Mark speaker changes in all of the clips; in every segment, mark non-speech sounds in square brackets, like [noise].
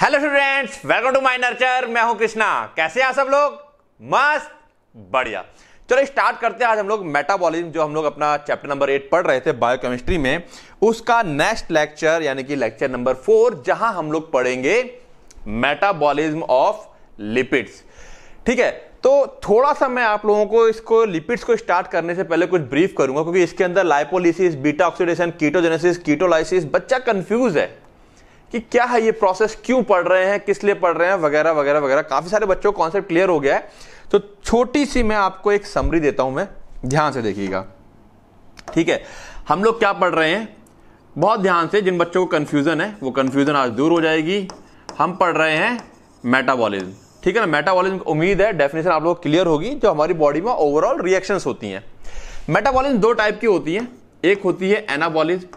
Speaker 1: Hello students welcome to my Nurture मैं हूं कृष्णा कैसे हैं सब लोग मस्त बढ़िया चलो स्टार्ट करते हैं आज हम लोग मेटाबॉलिज्म जो हम लोग अपना चैप्टर नंबर एट पढ़ रहे थे बायोकेमिस्ट्री में उसका नेक्स्ट लेक्चर यानी कि लेक्चर नंबर फोर जहां हम लोग पढ़ेंगे मेटाबॉलिज्म ऑफ लिपिड्स ठीक है तो थोड़ा सा मैं आप लोगों को इसको लिपिड्स को स्टार्ट करने से पहले कुछ ब्रीफ करूंगा क्योंकि इसके अंदर lipolysis beta oxidation ketogenesis ketolysis बच्चा कंफ्यूज है कि क्या है ये प्रोसेस क्यों पढ़ रहे हैं किस लिए पढ़ रहे हैं वगैरह वगैरह वगैरह काफ़ी सारे बच्चों का कॉन्सेप्ट क्लियर हो गया है तो छोटी सी मैं आपको एक समरी देता हूं मैं ध्यान से देखिएगा ठीक है हम लोग क्या पढ़ रहे हैं बहुत ध्यान से जिन बच्चों को कंफ्यूजन है वो कंफ्यूजन आज दूर हो जाएगी हम पढ़ रहे हैं मेटाबॉलिज्म ठीक है ना मेटाबॉलिज्म उम्मीद है डेफिनेशन आप लोग क्लियर होगी जो हमारी बॉडी में ओवरऑल रिएक्शंस होती हैं मेटाबॉलिज्म दो टाइप की होती है एक होती है एनाबॉलिज्म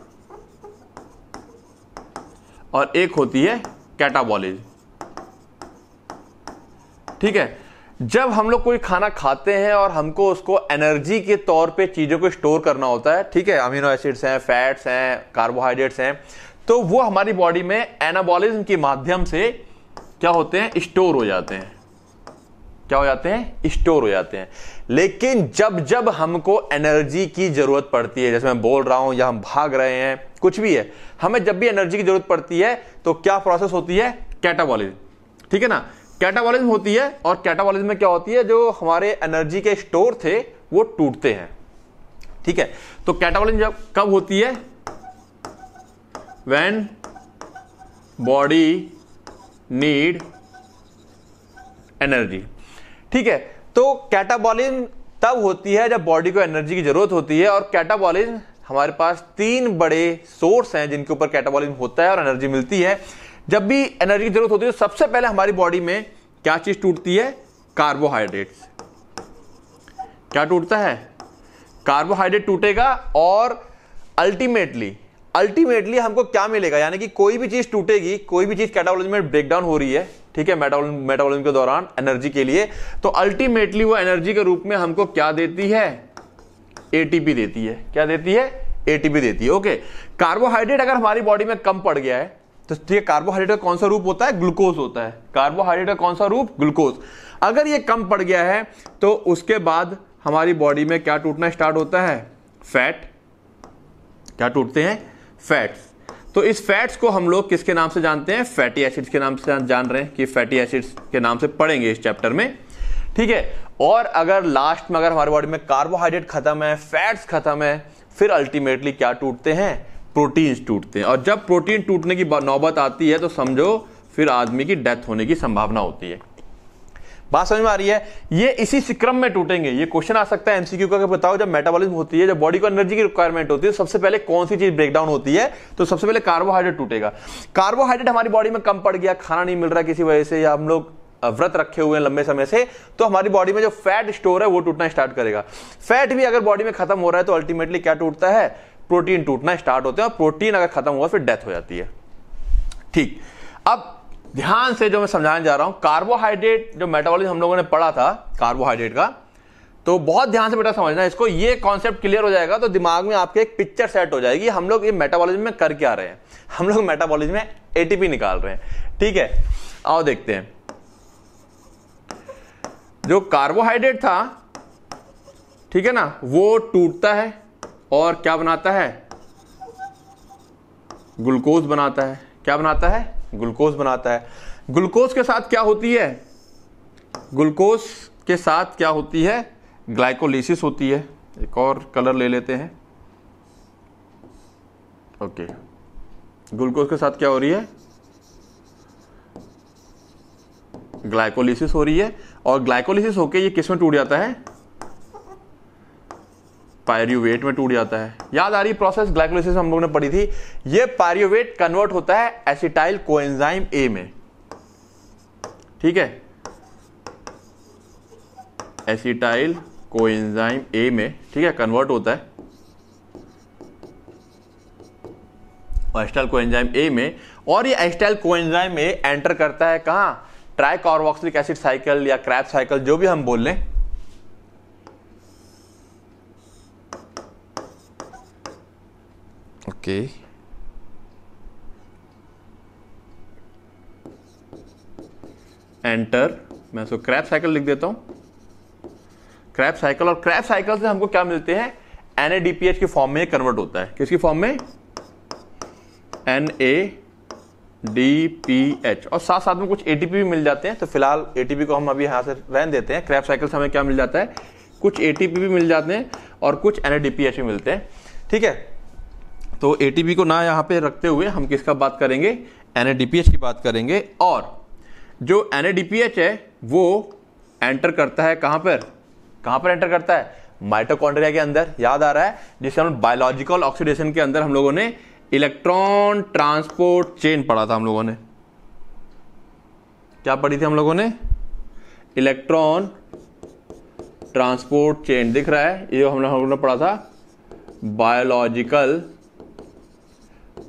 Speaker 1: और एक होती है कैटाबॉलिज ठीक है जब हम लोग कोई खाना खाते हैं और हमको उसको एनर्जी के तौर पे चीज़ों को स्टोर करना होता है ठीक है अमीनो एसिड्स हैं फैट्स हैं कार्बोहाइड्रेट्स हैं तो वो हमारी बॉडी में एनाबॉलिज्म के माध्यम से क्या होते हैं स्टोर हो जाते हैं क्या हो जाते हैं स्टोर हो जाते हैं लेकिन जब जब हमको एनर्जी की जरूरत पड़ती है जैसे मैं बोल रहा हूं या हम भाग रहे हैं कुछ भी है हमें जब भी एनर्जी की जरूरत पड़ती है तो क्या प्रोसेस होती है कैटाबॉलिज्म ठीक है ना कैटाबॉलिज्म होती है और कैटाबॉलिज्म में क्या होती है जो हमारे एनर्जी के स्टोर थे वो टूटते हैं ठीक है तो कैटाबॉलिज्म जब कब होती है when बॉडी नीड एनर्जी ठीक है तो कैटाबॉलिज्म तब होती है जब बॉडी को एनर्जी की जरूरत होती है और कैटाबॉलिज्म हमारे पास तीन बड़े सोर्स हैं जिनके ऊपर कैटाबॉलिज्म होता है और एनर्जी मिलती है जब भी एनर्जी की जरूरत होती है तो सबसे पहले हमारी बॉडी में क्या चीज टूटती है कार्बोहाइड्रेट क्या टूटता है कार्बोहाइड्रेट टूटेगा और अल्टीमेटली अल्टीमेटली हमको क्या मिलेगा यानी कि कोई भी चीज टूटेगी कोई भी चीज कैटाबॉलिज्म में ब्रेकडाउन हो रही है ठीक है मेटाबॉलिज्म के दौरान एनर्जी के लिए तो अल्टीमेटली वो एनर्जी के रूप में हमको क्या देती है एटीपी देती है क्या देती है एटीपी देती है ओके कार्बोहाइड्रेट अगर हमारी बॉडी में कम पड़ गया है तो ये कार्बोहाइड्रेट का कौन सा रूप होता है ग्लूकोज होता है कार्बोहाइड्रेट का कौन सा रूप ग्लूकोज अगर ये कम पड़ गया है तो उसके बाद हमारी बॉडी में क्या टूटना स्टार्ट होता है फैट क्या टूटते हैं फैट तो इस फैट्स को हम लोग किसके नाम से जानते हैं फैटी एसिड्स के नाम से जान रहे हैं कि फैटी एसिड्स के नाम से पढ़ेंगे इस चैप्टर में ठीक है और अगर लास्ट में अगर हमारे बॉडी में कार्बोहाइड्रेट खत्म है फैट्स खत्म है फिर अल्टीमेटली क्या टूटते हैं प्रोटीन्स टूटते हैं और जब प्रोटीन टूटने की नौबत आती है तो समझो फिर आदमी की डेथ होने की संभावना होती है बात समझ में आ रही है ये इसी सिक्रम में टूटेंगे ये क्वेश्चन आ सकता है एमसीक्यू का बताओ जब मेटाबॉलिज्म होती है जब बॉडी को एनर्जी की रिक्वायरमेंट होती है सबसे पहले कौन सी चीज ब्रेकडाउन होती है तो सबसे पहले कार्बोहाइड्रेट तो टूटेगा कार्बोहाइड्रेट हमारी बॉडी में कम पड़ गया खाना नहीं मिल रहा किसी वजह से या हम लोग व्रत रखे हुए हैं लंबे समय से तो हमारी बॉडी में जो फैट स्टोर है वो टूटना स्टार्ट करेगा फैट भी अगर बॉडी में खत्म हो रहा है तो अल्टीमेटली क्या टूटता है प्रोटीन टूटना स्टार्ट होते हैं और प्रोटीन अगर खत्म हुआ फिर डेथ हो जाती है ठीक अब ध्यान से जो मैं समझाने जा रहा हूं कार्बोहाइड्रेट जो मेटाबॉलिज्म हम लोगों ने पढ़ा था कार्बोहाइड्रेट का तो बहुत ध्यान से बेटा समझना इसको ये कॉन्सेप्ट क्लियर हो जाएगा तो दिमाग में आपके एक पिक्चर सेट हो जाएगी हम लोग ये मेटाबॉलिज्म में कर क्या रहे हैं हम लोग मेटाबॉलिज्म में एटीपी निकाल रहे हैं ठीक है आओ देखते हैं जो कार्बोहाइड्रेट था ठीक है ना वो टूटता है और क्या बनाता है ग्लूकोज बनाता है क्या बनाता है ग्लूकोज बनाता है ग्लूकोज के साथ क्या होती है ग्लूकोज के साथ क्या होती है ग्लाइकोलिसिस होती है एक और कलर ले लेते हैं ओके ग्लूकोज के साथ क्या हो रही है ग्लाइकोलिसिस हो रही है और ग्लाइकोलिसिस होके ये किस में टूट जाता है पायरियोवेट में टूट जाता है याद आ रही प्रोसेस ग्लाइकोलाइसिस हम लोगों ने पढ़ी थी ये पायरियोवेट कन्वर्ट होता है एसिटाइल कोएंजाइम ए में ठीक है एसिटाइल कोएंजाइम ए में ठीक है कन्वर्ट होता है और एस्टाइल कोएंजाइम ए में और ये एस्टाइल कोएंजाइम ए एंटर करता है कहां ट्राई कार्बोक्सिलिक एसिड साइकिल या क्रैप साइकिल जो भी हम बोल लें Okay. एंटर मैं उसको क्रैप साइकिल लिख देता हूं क्रैप साइकिल और क्रैप साइकिल से हमको क्या मिलते हैं एन के फॉर्म में कन्वर्ट होता है किसकी फॉर्म में N A D P H और साथ साथ में कुछ एटीपी भी मिल जाते हैं तो फिलहाल एटीपी को हम अभी यहां से रहन देते हैं क्रैप साइकिल से हमें क्या मिल जाता है कुछ एटीपी भी मिल जाते हैं और कुछ एन भी मिलते हैं ठीक है तो ए को ना यहाँ पे रखते हुए हम किसका बात करेंगे एन की बात करेंगे और जो एन है वो एंटर करता है कहाँ पर कहाँ पर एंटर करता है माइटोकॉन्ड्रिया के अंदर याद आ रहा है जिसे हम बायोलॉजिकल ऑक्सीडेशन के अंदर हम लोगों ने इलेक्ट्रॉन ट्रांसपोर्ट चेन पढ़ा था हम लोगों ने क्या पढ़ी थी हम लोगों ने इलेक्ट्रॉन ट्रांसपोर्ट चेन दिख रहा है ये हम लोगों ने पढ़ा था बायोलॉजिकल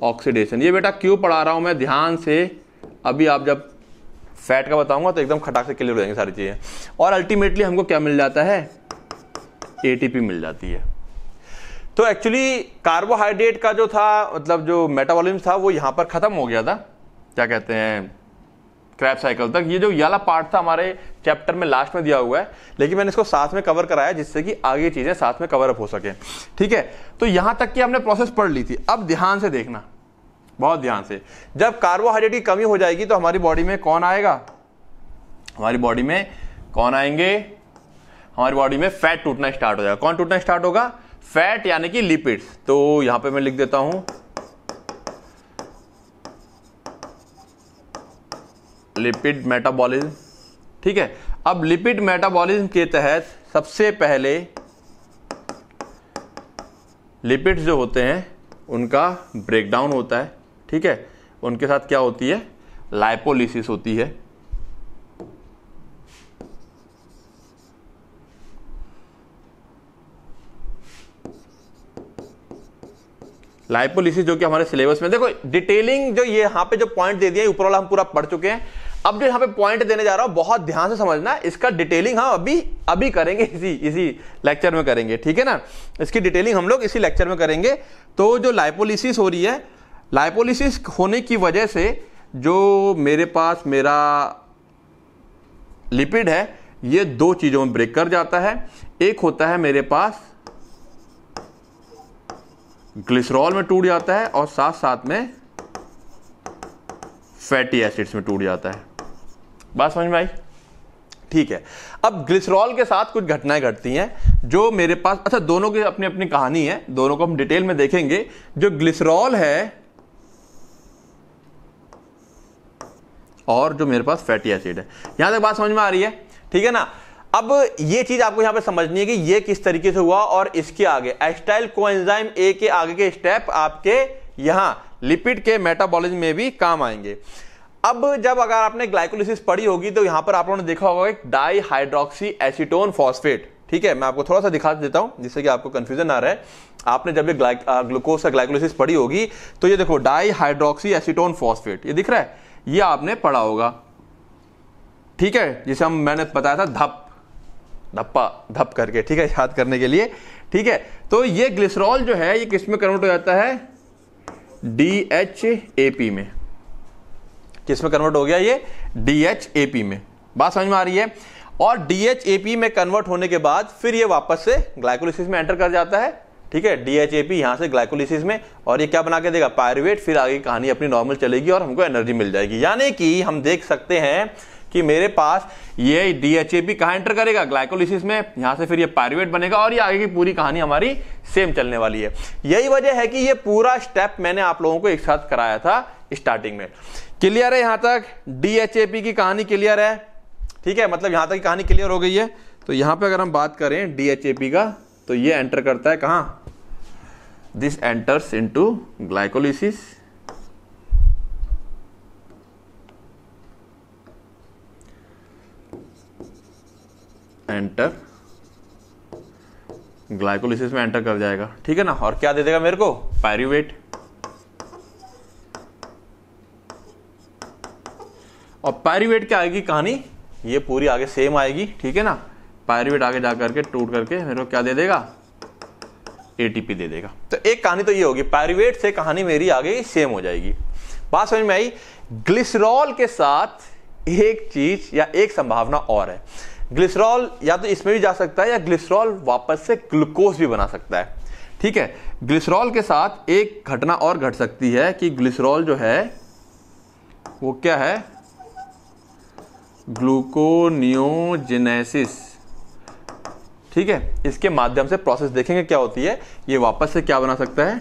Speaker 1: ऑक्सीडेशन ये बेटा क्यों पढ़ा रहा हूँ मैं ध्यान से अभी आप जब फैट का बताऊंगा तो एकदम खटाक से क्लियर हो जाएंगे सारी चीज़ें और अल्टीमेटली हमको क्या मिल जाता है एटीपी मिल जाती है तो एक्चुअली कार्बोहाइड्रेट का जो था मतलब जो मेटाबॉलिज्म था वो यहाँ पर ख़त्म हो गया था क्या कहते हैं क्रैप साइकिल तक ये जो याला पार्ट था हमारे चैप्टर में लास्ट में दिया हुआ है लेकिन मैंने इसको साथ में कवर कराया जिससे कि आगे चीज़ें साथ में कवर अप हो सके ठीक है तो यहां तक कि हमने प्रोसेस पढ़ ली थी अब ध्यान से देखना बहुत ध्यान से जब कार्बोहाइड्रेट की कमी हो जाएगी तो हमारी बॉडी में कौन आएगा हमारी बॉडी में कौन आएंगे हमारी बॉडी में फैट टूटना स्टार्ट हो जाएगा कौन टूटना स्टार्ट होगा फैट यानी कि लिपिड्स तो यहां पे मैं लिख देता हूं लिपिड मेटाबॉलिज्म ठीक है अब लिपिड मेटाबॉलिज्म के तहत सबसे पहले लिपिड्स जो होते हैं उनका ब्रेकडाउन होता है ठीक है उनके साथ क्या होती है लाइपोलिसिस होती है लाइपोलिसिस जो कि हमारे सिलेबस में देखो डिटेलिंग जो ये यहां पे जो पॉइंट दे दिए ऊपर वाला हम पूरा पढ़ चुके हैं अब जो यहाँ पे पॉइंट देने जा रहा हूँ बहुत ध्यान से समझना इसका डिटेलिंग हम अभी अभी करेंगे इसी इसी लेक्चर में करेंगे ठीक है ना इसकी डिटेलिंग हम लोग इसी लेक्चर में करेंगे तो जो लाइपोलिसिस हो रही है लाइपोलिसिस होने की वजह से जो मेरे पास मेरा लिपिड है ये दो चीज़ों में ब्रेक कर जाता है एक होता है मेरे पास ग्लिसरॉल में टूट जाता है और साथ साथ में फैटी एसिड्स में टूट जाता है बात समझ में आई ठीक है अब ग्लिसरॉल के साथ कुछ घटनाएं घटती हैं जो मेरे पास अच्छा दोनों की अपनी अपनी कहानी है दोनों को हम डिटेल में देखेंगे जो ग्लिसरॉल है और जो मेरे पास फैटी एसिड है यहां तक बात समझ में आ रही है ठीक है ना अब ये चीज आपको यहां पे समझनी है कि ये किस तरीके से हुआ और इसके आगे एस्टाइल कोएंजाइम ए के आगे के स्टेप आपके यहां लिपिड के मेटाबॉलिज्म में भी काम आएंगे अब जब अगर आपने ग्लाइकोलिसिस पढ़ी होगी तो यहां पर आप लोगों ने देखा होगा डाई हाइड्रोक्सी एसिटोन फॉस्फेट ठीक है मैं आपको थोड़ा सा दिखा देता हूं जिससे कि आपको कंफ्यूजन आ रहा है आपने जब ये ग्लूकोस या ग्लाइकोलिसिस पढ़ी होगी तो ये देखो डाई हाइड्रोक्सी एसिटोन फॉस्फेट ये दिख रहा है ये आपने पढ़ा होगा ठीक है जिसे हम मैंने बताया था धप धप्पा धप करके ठीक है याद करने के लिए ठीक है तो ये ग्लिसरॉल जो है ये किसमें कन्वर्ट हो जाता है डी एच ए पी में किस में कन्वर्ट हो गया ये डी में बात समझ में आ रही है और डी में कन्वर्ट होने के बाद फिर ये वापस से ग्लाइकोलिसिस में एंटर कर जाता है ठीक है डी एच ए पी यहाँ से ग्लाइकोलिसिस में और ये क्या बना के देगा पायरुवेट फिर आगे कहानी अपनी नॉर्मल चलेगी और हमको एनर्जी मिल जाएगी यानी कि हम देख सकते हैं कि मेरे पास ये डी एच ए पी कहाँ एंटर करेगा ग्लाइकोलिसिस में यहाँ से फिर ये पायरुवेट बनेगा और ये आगे की पूरी कहानी हमारी सेम चलने वाली है यही वजह है कि ये पूरा स्टेप मैंने आप लोगों को एक साथ कराया था स्टार्टिंग में क्लियर है यहां तक डीएचएपी की कहानी क्लियर है ठीक है मतलब यहां तक की कहानी क्लियर हो गई है तो यहां पे अगर हम बात करें डीएचएपी का तो ये एंटर करता है कहा this enters into glycolysis enter glycolysis में एंटर कर जाएगा ठीक है ना और क्या दे देगा मेरे को पैरूवेट और पैरिवेट के आएगी कहानी ये पूरी आगे सेम आएगी ठीक है ना पैरिवेट आगे जा करके टूट करके मेरे को क्या दे देगा एटीपी दे देगा तो एक कहानी तो ये होगी पैरिवेट से कहानी मेरी आगे सेम हो जाएगी बात समझ में आई ग्लिसरॉल के साथ एक चीज या एक संभावना और है ग्लिसरॉल या तो इसमें भी जा सकता है या ग्लिसरॉल वापस से ग्लूकोज भी बना सकता है ठीक है ग्लिसरॉल के साथ एक घटना और घट सकती है कि ग्लिसरॉल जो है वो क्या है ग्लूकोनियोजेनेसिस ठीक है इसके माध्यम से प्रोसेस देखेंगे क्या होती है ये वापस से क्या बना सकता है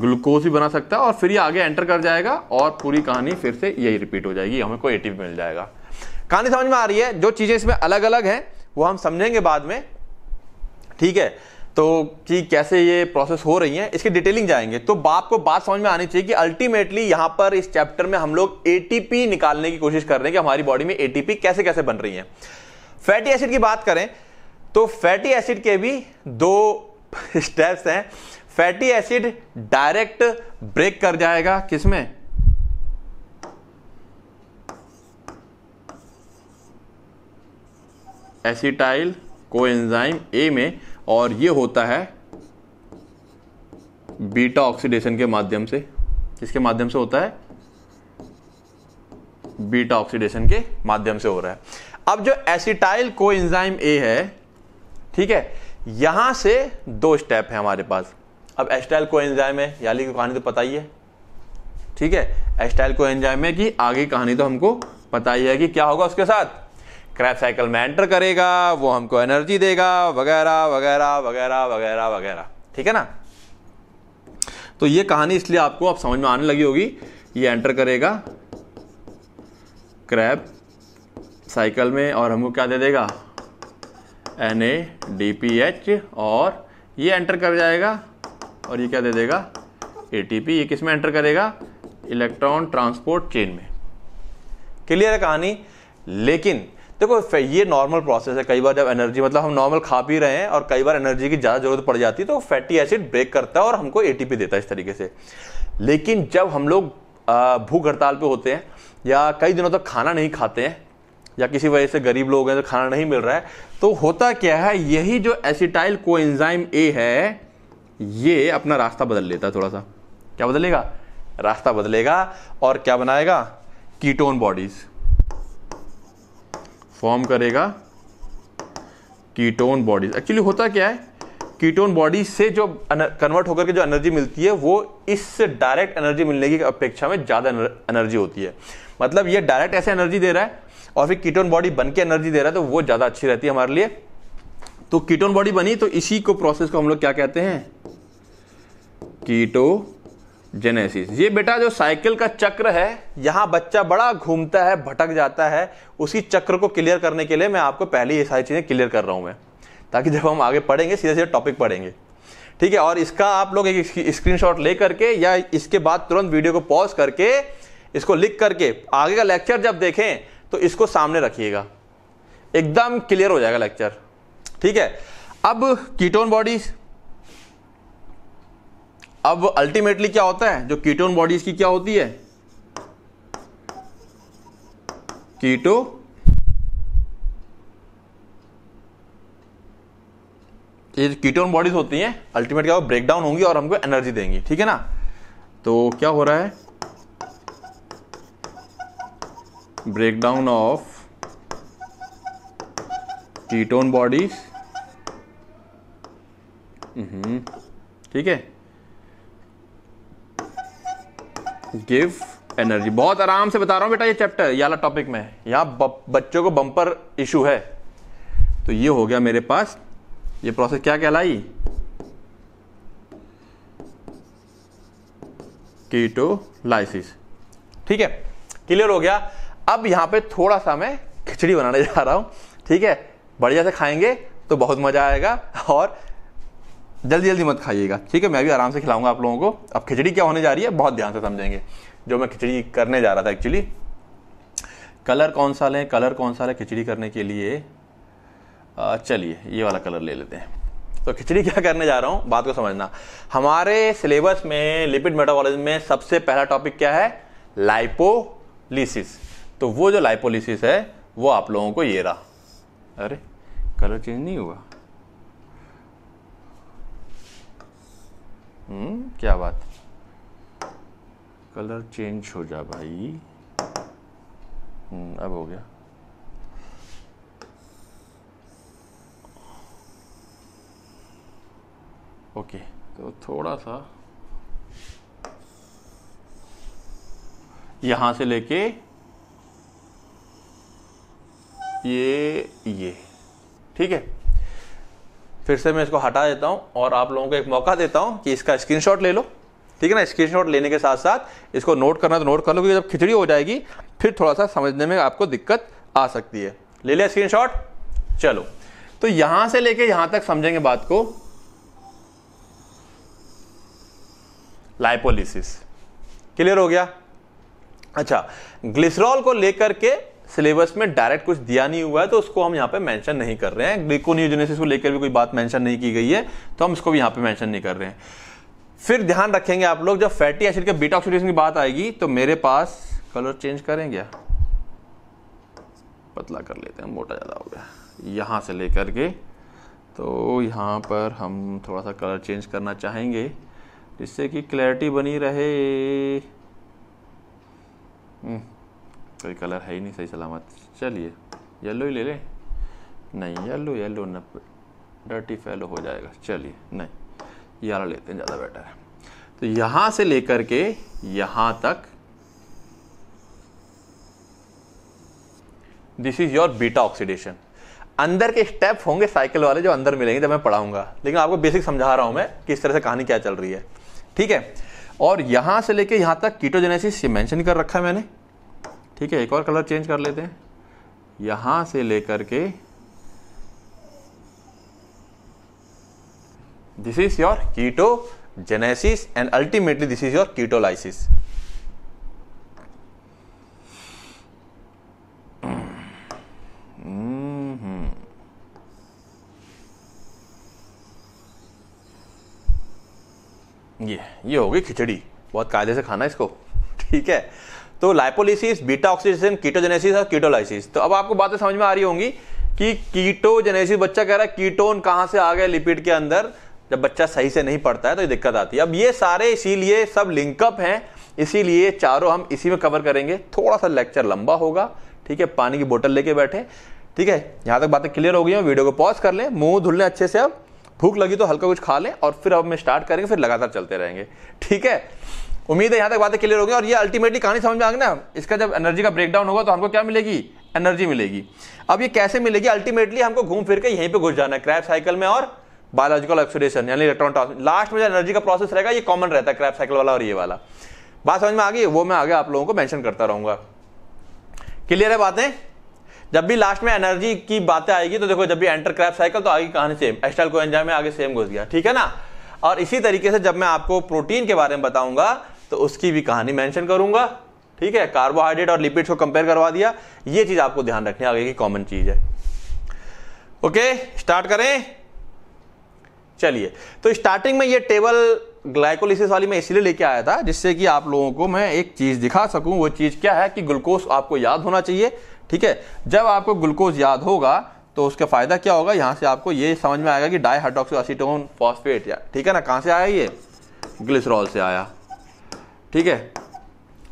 Speaker 1: ग्लूकोज भी बना सकता है और फिर ये आगे एंटर कर जाएगा और पूरी कहानी फिर से यही रिपीट हो जाएगी हमें को एटीपी मिल जाएगा कहानी समझ में आ रही है जो चीज़ें इसमें अलग अलग हैं वो हम समझेंगे बाद में ठीक है तो कि कैसे ये प्रोसेस हो रही है इसकी डिटेलिंग जाएंगे तो बाप को बात समझ में आनी चाहिए कि अल्टीमेटली यहां पर इस चैप्टर में हम लोग एटीपी निकालने की कोशिश कर रहे हैं कि हमारी बॉडी में एटीपी कैसे कैसे बन रही है फैटी एसिड की बात करें तो फैटी एसिड के भी दो स्टेप्स [laughs] हैं फैटी एसिड डायरेक्ट ब्रेक कर जाएगा किसमें एसिटाइल एंजाइम ए में और ये होता है बीटा ऑक्सीडेशन के माध्यम से किसके माध्यम से होता है बीटा ऑक्सीडेशन के माध्यम से हो रहा है अब जो एसिटाइल को एंजाइम ए है ठीक है यहां से दो स्टेप है हमारे पास अब एस्टाइल को एंजाइम है याली की कहानी तो पता ही है ठीक है एस्टाइल को एंजाइम है कि आगे कहानी तो हमको पता ही है कि क्या होगा उसके साथ क्रैप साइकिल में एंटर करेगा वो हमको एनर्जी देगा वगैरह वगैरह वगैरह वगैरह वगैरह ठीक है ना तो ये कहानी इसलिए आपको अब समझ में आने लगी होगी ये एंटर करेगा क्रैप साइकिल में और हमको क्या दे देगा N A D P H और ये एंटर कर जाएगा और ये क्या दे देगा ए टी पी ये किस में एंटर करेगा इलेक्ट्रॉन ट्रांसपोर्ट चेन में क्लियर है कहानी लेकिन देखो ये नॉर्मल प्रोसेस है कई बार जब एनर्जी मतलब हम नॉर्मल खा पी रहे हैं और कई बार एनर्जी की ज़्यादा जरूरत पड़ जाती है तो फैटी एसिड ब्रेक करता है और हमको एटीपी देता है इस तरीके से लेकिन जब हम लोग भूख हड़ताल पे होते हैं या कई दिनों तक खाना नहीं खाते हैं या किसी वजह से गरीब लोग हैं तो खाना नहीं मिल रहा है तो होता क्या है यही जो एसिटाइल को ए है ये अपना रास्ता बदल लेता है थोड़ा सा क्या बदलेगा रास्ता बदलेगा और क्या बनाएगा कीटोन बॉडीज़ फॉर्म करेगा कीटोन बॉडीज एक्चुअली होता क्या है कीटोन बॉडी से जो कन्वर्ट होकर के जो एनर्जी मिलती है वो इससे डायरेक्ट एनर्जी मिलने की अपेक्षा में ज़्यादा एनर्जी होती है मतलब ये डायरेक्ट ऐसे एनर्जी दे रहा है और फिर कीटोन बॉडी बन के एनर्जी दे रहा है तो वो ज़्यादा अच्छी रहती है हमारे लिए तो कीटोन बॉडी बनी तो इसी को प्रोसेस को हम लोग क्या कहते हैं कीटो जेनेसिस ये बेटा जो साइकिल का चक्र है यहाँ बच्चा बड़ा घूमता है भटक जाता है उसी चक्र को क्लियर करने के लिए मैं आपको पहले ये सारी चीज़ें क्लियर कर रहा हूँ मैं ताकि जब हम आगे पढ़ेंगे सीधे सीधे टॉपिक पढ़ेंगे ठीक है और इसका आप लोग एक स्क्रीनशॉट ले करके या इसके बाद तुरंत वीडियो को पॉज करके इसको लिख करके आगे का लेक्चर जब देखें तो इसको सामने रखिएगा एकदम क्लियर हो जाएगा लेक्चर ठीक है अब कीटोन बॉडीज अब अल्टीमेटली क्या होता है जो कीटोन बॉडीज की क्या होती है कीटो ये जो कीटोन बॉडीज होती हैं अल्टीमेट क्या ब्रेक डाउन होंगी और हमको एनर्जी देंगी ठीक है ना तो क्या हो रहा है break down of ketone bodies ठीक है गिव एनर्जी बहुत आराम से बता रहा हूं बेटा ये चैप्टर ये वाला टॉपिक में यहां बच्चों को बम्पर इशू है तो ये हो गया मेरे पास ये प्रोसेस क्या कहलाई कीटोलाइसिस ठीक है क्लियर हो गया अब यहां पे थोड़ा सा मैं खिचड़ी बनाने [laughs] जा रहा हूं ठीक है बढ़िया से खाएंगे तो बहुत मज़ा आएगा और जल्दी जल्दी मत खाइएगा ठीक है मैं भी आराम से खिलाऊंगा आप लोगों को अब खिचड़ी क्या होने जा रही है बहुत ध्यान से समझेंगे जो मैं खिचड़ी करने जा रहा था एक्चुअली कलर कौन सा लें कलर कौन सा लें खिचड़ी करने के लिए चलिए ये वाला कलर ले लेते हैं तो खिचड़ी क्या करने जा रहा हूँ बात को समझना हमारे सिलेबस में लिपिड मेटाबॉलिज्म में सबसे पहला टॉपिक क्या है लाइपोलिसिस तो वो जो लाइपोलिसिस है वो आप लोगों को ये रहा अरे कलर चेंज नहीं हुआ हम्म क्या बात कलर चेंज हो जा भाई हम्म अब हो गया ओके तो थोड़ा सा यहां से लेके ये ये ठीक है फिर से मैं इसको हटा देता हूं और आप लोगों को एक मौका देता हूं कि इसका स्क्रीनशॉट ले लो ठीक है ना स्क्रीनशॉट लेने के साथ साथ इसको नोट करना तो नोट कर लो क्योंकि जब खिचड़ी हो जाएगी फिर थोड़ा सा समझने में आपको दिक्कत आ सकती है ले लिया स्क्रीन चलो तो यहां से लेके यहां तक समझेंगे बात को लाइपोलिसिस क्लियर हो गया अच्छा ग्लिसरॉल को लेकर के सिलेबस में डायरेक्ट कुछ दिया नहीं हुआ है तो उसको हम यहाँ पे मेंशन नहीं कर रहे हैं ग्लिकोनियोजेनेसिस को लेकर भी कोई बात मेंशन नहीं की गई है तो हम इसको भी यहाँ पे मेंशन नहीं कर रहे हैं फिर ध्यान रखेंगे आप लोग जब फैटी एसिड के बीटा ऑक्सीडेशन की बात आएगी तो मेरे पास कलर चेंज करें क्या पतला कर लेते हैं मोटा ज़्यादा हो गया यहाँ से लेकर के तो यहाँ पर हम थोड़ा सा कलर चेंज करना चाहेंगे जिससे कि क्लैरिटी बनी रहे हम्म। कोई कलर है ही नहीं सही सलामत चलिए येलो ही ले लें नहीं येलो येलो न डर्टी फेलो हो जाएगा चलिए नहीं यारा लेते हैं ज़्यादा बेटर है तो यहाँ से लेकर के यहाँ तक this is your beta oxidation अंदर के स्टेप होंगे साइकिल वाले जो अंदर मिलेंगे जब मैं पढ़ाऊंगा लेकिन आपको बेसिक समझा रहा हूं मैं किस तरह से कहानी क्या चल रही है ठीक है और यहां से लेके यहां तक कीटोजेनेसिस ये मेंशन कर रखा है मैंने ठीक है एक और कलर चेंज कर लेते हैं यहां से लेकर के this is your ketogenesis and ultimately this is your ketolysis ये ये होगी खिचड़ी बहुत कायदे से खाना इसको ठीक है तो लाइपोलिसिस बीटा ऑक्सीजन कीटोजेनेसिस और कीटोलाइसिस तो अब आपको बातें समझ में आ रही होंगी कि कीटोजेनेसिस बच्चा कह रहा है कीटोन कहाँ से आ गए लिपिड के अंदर जब बच्चा सही से नहीं पढ़ता है तो ये दिक्कत आती है अब ये सारे इसीलिए सब लिंकअप हैं इसीलिए चारों हम इसी में कवर करेंगे थोड़ा सा लेक्चर लंबा होगा ठीक है पानी की बोतल लेके बैठे ठीक है यहाँ तक बातें क्लियर हो गई हैं वीडियो को पॉज कर लें मुंह धुल लें अच्छे से अब भूख लगी तो हल्का कुछ खा लें और फिर हम स्टार्ट करेंगे फिर लगातार चलते रहेंगे ठीक है उम्मीद है यहाँ तक बातें क्लियर होगी और ये अल्टीमेटली कहानी समझ में आगे ना इसका जब एनर्जी का ब्रेकडाउन होगा तो हमको क्या मिलेगी एनर्जी मिलेगी अब ये कैसे मिलेगी अल्टीमेटली हमको घूम फिर के यहीं पे घुस जाना है क्रैप साइकिल में और बायोलॉजिकल ऑक्सीडेशन यानी इलेक्ट्रॉन ट्रांसफर लास्ट में जो एनर्जी का प्रोसेस रहेगा ये कॉमन रहता है क्रैप साइकिल वाला और ये वाला बात समझ में आ गई वो मैं आगे आप लोगों को मैंशन करता रहूंगा क्लियर है बातें जब भी लास्ट में एनर्जी की बातें आएगी तो देखो जब भी एंटर क्रैप साइकिल तो आगे कहानी सेम एस्टाइल को एंजाम में आगे सेम घुस गया ठीक है ना और इसी तरीके से जब मैं आपको प्रोटीन के बारे में बताऊंगा तो उसकी भी कहानी मेंशन करूंगा ठीक है कार्बोहाइड्रेट और लिपिड्स को कंपेयर करवा दिया ये चीज आपको ध्यान रखने आगे की कॉमन चीज है ओके स्टार्ट करें चलिए तो स्टार्टिंग में ये टेबल ग्लाइकोलिसिस वाली मैं इसलिए लेके आया था जिससे कि आप लोगों को मैं एक चीज दिखा सकूं वो चीज क्या है कि ग्लूकोज आपको याद होना चाहिए ठीक है जब आपको ग्लूकोज याद होगा तो उसका फ़ायदा क्या होगा यहाँ से आपको ये समझ में आएगा कि डाई हाइड्रोक्सो असिटोन फॉस्फेट या ठीक है ना कहाँ से आया ये ग्लिसरॉल से आया ठीक है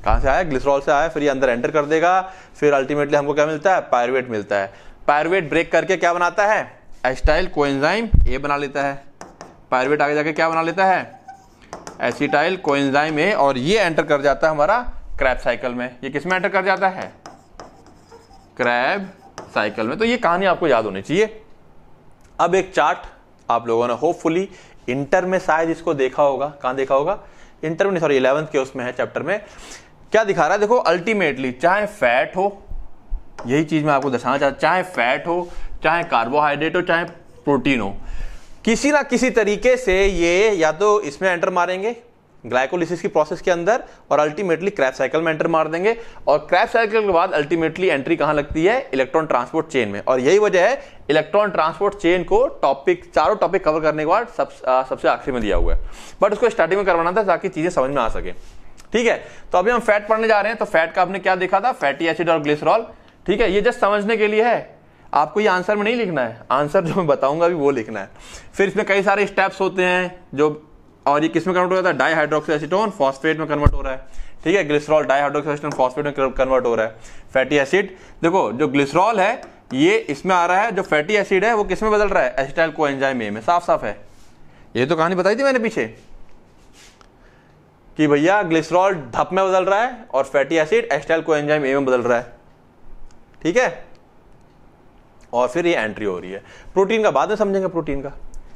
Speaker 1: कहाँ से आया ग्लिसरॉल से आया फिर ये अंदर एंटर कर देगा फिर अल्टीमेटली हमको क्या मिलता है पायरवेट मिलता है पायरवेट ब्रेक करके क्या बनाता है एस्टाइल कोएंजाइम ए बना लेता है पायरवेट आगे जाके क्या बना लेता है एसिटाइल कोएंजाइम ए और ये एंटर कर जाता है हमारा क्रैब साइकिल में ये किस में एंटर कर जाता है क्रैब साइकिल में तो ये कहानी आपको याद होनी चाहिए अब एक चार्ट आप लोगों ने होपफुली इंटर में शायद इसको देखा होगा कहां देखा होगा इंटर में सॉरी इलेवंथ के उसमें है चैप्टर में क्या दिखा रहा है देखो अल्टीमेटली चाहे फैट हो यही चीज मैं आपको दर्शाना चाहता चाहे फैट हो चाहे कार्बोहाइड्रेट हो चाहे प्रोटीन हो किसी ना किसी तरीके से ये या तो इसमें एंटर मारेंगे ग्लाइकोलिसिस की प्रोसेस के अंदर और अल्टीमेटली क्रैप साइकिल में एंटर मार देंगे और क्रैप साइकिल के बाद अल्टीमेटली एंट्री कहां लगती है इलेक्ट्रॉन ट्रांसपोर्ट चेन में और यही वजह है इलेक्ट्रॉन ट्रांसपोर्ट चेन को टॉपिक चारों टॉपिक कवर करने के बाद सब, सबसे आखिरी में दिया हुआ है बट उसको स्टार्टिंग में करवाना था ताकि चीजें समझ में आ सके ठीक है तो अभी हम फैट पढ़ने जा रहे हैं तो फैट का आपने क्या देखा था फैटी एसिड और ग्लिसरॉल ठीक है ये जस्ट समझने के लिए है आपको ये आंसर में नहीं लिखना है आंसर जो मैं बताऊंगा अभी वो लिखना है फिर इसमें कई सारे स्टेप्स होते हैं जो और ये किसमें कन्वर्ट हो रहा था हाइड्रोक्सीटोन फॉस्फेट में कन्वर्ट हो रहा है ठीक है ग्लिसरॉल डाई हाइड्रोक्सीटोन फॉस्फेट में कन्वर्ट हो रहा है फैटी एसिड देखो जो ग्लिसरॉल है ये इसमें आ रहा है जो फैटी एसिड है वो किस में बदल रहा है एसिटाइल को एंजाइम ए में साफ साफ है ये तो कहानी बताई थी मैंने पीछे कि भैया ग्लिसरॉल धप में बदल रहा है और fatty acid acetyl coenzyme A में बदल रहा है ठीक है और फिर ये एंट्री हो रही है प्रोटीन का बाद में समझेंगे प्रोटीन का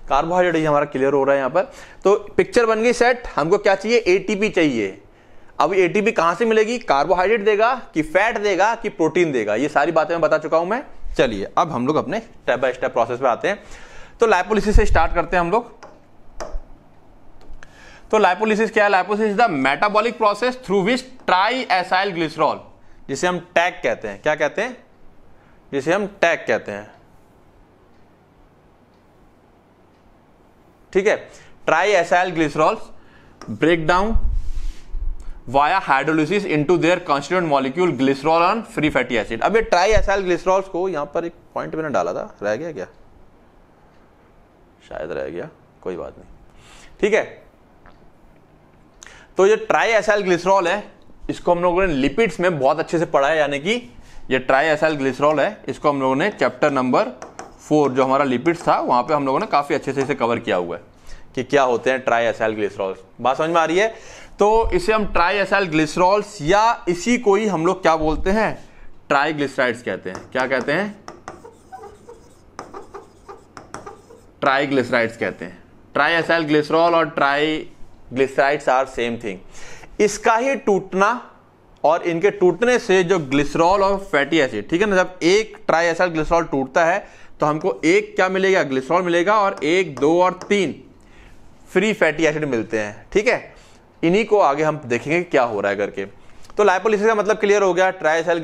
Speaker 1: कार्बोहाइड्रेट हमारा क्लियर हो रहा है यहाँ पर तो पिक्चर बन गई सेट हमको क्या चाहिए एटीपी चाहिए अब एटीपी कहां से मिलेगी कार्बोहाइड्रेट देगा कि फैट देगा कि प्रोटीन देगा ये सारी बातें मैं बता चुका हूं मैं चलिए अब हम लोग अपने स्टेप बाय स्टेप प्रोसेस पे आते हैं तो लाइपोलिसिस से स्टार्ट करते हैं हम लोग तो लाइपोलिसिस क्या है lipolysis is the metabolic process through which triacylglycerol जिसे हम टैग कहते हैं क्या कहते हैं जिसे हम टैग कहते हैं ठीक है triacylglycerols break down via hydrolysis into their constituent molecule glycerol on free fatty acid अब ये ट्राई एसाइल ग्लिसरॉल्स को यहां पर एक पॉइंट मैंने डाला था रह गया क्या शायद रह गया कोई बात नहीं ठीक है तो ये ट्राई एसाइल ग्लिसरॉल है इसको हम लोगों ने लिपिड्स में बहुत अच्छे से पढ़ा है यानी कि ये ट्राई एसाइल ग्लिसरॉल है इसको हम लोगों ने चैप्टर नंबर फोर जो हमारा लिपिड्स था वहां पे हम लोगों ने काफ़ी अच्छे से इसे कवर किया हुआ है कि क्या होते हैं ट्राई एसाइल ग्लिसरॉल्स बात समझ में आ रही है तो इसे हम ट्राई एसाइल ग्लिसरॉल्स या इसी को ही हम लोग क्या बोलते हैं ट्राई ग्लिसराइड्स कहते हैं क्या कहते हैं ट्राई ग्लिसराइड्स कहते हैं ट्राई एसाइल ग्लिसरॉल और triglycerides are same thing इसका ही टूटना और इनके टूटने से जो ग्लिसरॉल और फैटी एसिड ठीक है ना जब एक ट्राई एसाइल ग्लिसरॉल टूटता है तो हमको एक क्या मिलेगा ग्लिसरॉल मिलेगा और एक दो और तीन फ्री फैटी एसिड मिलते हैं ठीक है इन्हीं को आगे हम देखेंगे क्या हो रहा है करके तो लाइपोलिसिस का मतलब क्लियर हो गया ट्राइसाइल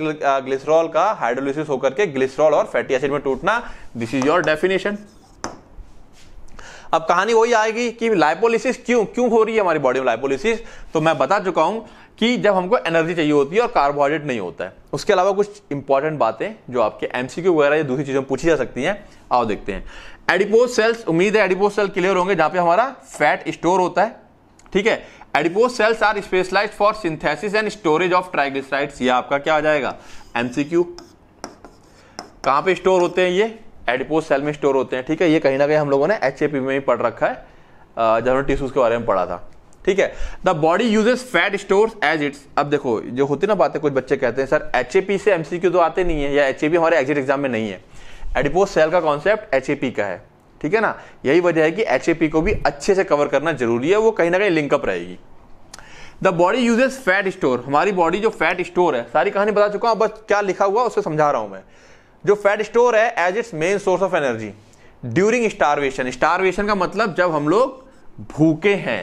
Speaker 1: ग्लिसरॉल का हाइड्रोलिसिस होकर के ग्लिसरॉल और फैटी एसिड में टूटना दिस इज योर डेफिनेशन अब कहानी वही आएगी कि लाइपोलिसिस क्यों क्यों हो रही है हमारी बॉडी में लाइपोलिसिस तो मैं बता चुका हूं कि जब हमको एनर्जी चाहिए होती है और कार्बोहाइड्रेट नहीं होता है उसके अलावा कुछ इंपॉर्टेंट बातें जो आपके एमसीक्यू वगैरह या दूसरी चीज़ों में पूछी जा सकती हैं आओ देखते हैं एडिपोज सेल्स उम्मीद है एडिपोज सेल क्लियर होंगे जहां पे हमारा फैट स्टोर होता है ठीक है adipose cells are specialise for synthesis and storage of triglycerides ये आपका क्या आ जाएगा एमसीक्यू कहां पे स्टोर होते हैं ये एडिपोज सेल में स्टोर होते हैं ठीक है ये कहीं ना कहीं हम लोगों ने एच में ही पढ़ रखा है जब हमने टिश्यूज के बारे में पढ़ा था ठीक है the body uses fat store as its अब देखो जो होती ना बातें कुछ बच्चे कहते हैं सर एच से एम तो आते नहीं है या एच हमारे एग्जिट एग्जाम में नहीं है एडिपोज सेल का कॉन्सेप्ट एच का है ठीक है ना यही वजह है कि एच को भी अच्छे से कवर करना जरूरी है वो कहीं ना कहीं लिंकअप रहेगी the body uses fat store हमारी बॉडी जो फैट स्टोर है सारी कहानी बता चुका हूं बस क्या लिखा हुआ उसे समझा रहा हूं मैं जो फैट स्टोर है as its main source of energy during starvation starvation का मतलब जब हम लोग भूखे हैं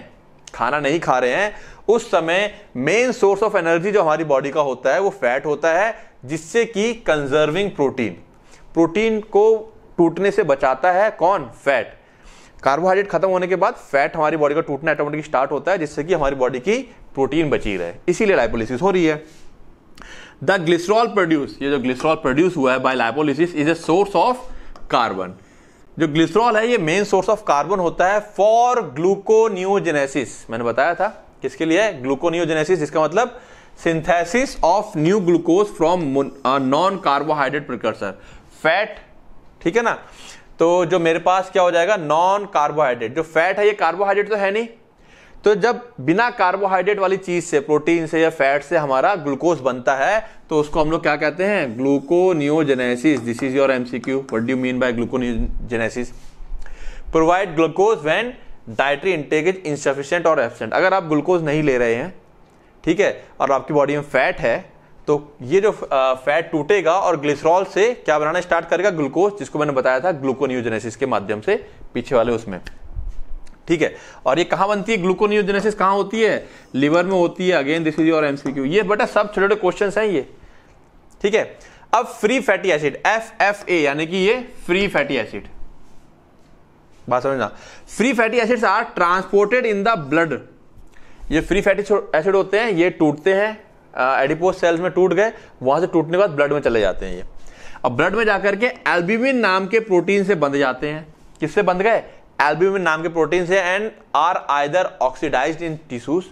Speaker 1: खाना नहीं खा रहे हैं उस समय मेन सोर्स ऑफ एनर्जी जो हमारी बॉडी का होता है वो फैट होता है जिससे कि कंजर्विंग प्रोटीन प्रोटीन को टूटने से बचाता है कौन फैट कार्बोहाइड्रेट खत्म होने के बाद फैट हमारी बॉडी का टूटना ऑटोमेटिक स्टार्ट होता है जिससे कि हमारी बॉडी की प्रोटीन बची रहे इसीलिए लाइपोलिसिस हो रही है द ग्लिसरॉल प्रोड्यूस ये जो ग्लिसरॉल प्रोड्यूस हुआ है by lipolysis is a source of carbon जो ग्लिसरॉल है ये मेन सोर्स ऑफ कार्बन होता है फॉर ग्लूकोनियोजेनेसिस मैंने बताया था किसके लिए ग्लूकोनियोजेनेसिस इसका मतलब synthesis of new glucose from non carbohydrate precursor fat ठीक है ना तो जो मेरे पास क्या हो जाएगा नॉन कार्बोहाइड्रेट जो फैट है ये कार्बोहाइड्रेट तो है नहीं तो जब बिना कार्बोहाइड्रेट वाली चीज से प्रोटीन से या फैट से हमारा ग्लूकोज बनता है तो उसको हम लोग क्या कहते हैं gluconeogenesis this is your MCQ what do mean by gluconeogenesis provide glucose when dietary intake is insufficient और एब्सेंट अगर आप ग्लूकोज नहीं ले रहे हैं ठीक है और आपकी बॉडी में फैट है तो ये जो फैट टूटेगा और ग्लिसरॉल से क्या बनाना स्टार्ट करेगा ग्लूकोज जिसको मैंने बताया था ग्लूकोनियोजेनेसिस के माध्यम से पीछे वाले उसमें ठीक है और ये कहां बनती है ग्लूकोनियोजेनेसिस कहां होती है लिवर में होती है again this is your MCQ ये बेटा सब छोटे छोटे क्वेश्चन है ये ठीक है अब free fatty acid F F A यानी कि ये फ्री फैटी एसिड बात समझना free fatty acids are transported in the blood ये फ्री फैटी एसिड होते हैं ये टूटते हैं एडिपोज सेल्स में टूट गए वहां से टूटने के बाद ब्लड में चले जाते हैं ये अब ब्लड में जाकर के एल्ब्यूमिन नाम के प्रोटीन से बंध जाते हैं किससे बंध गए एल्ब्यूमिन नाम के प्रोटीन है and are either oxidise in tissues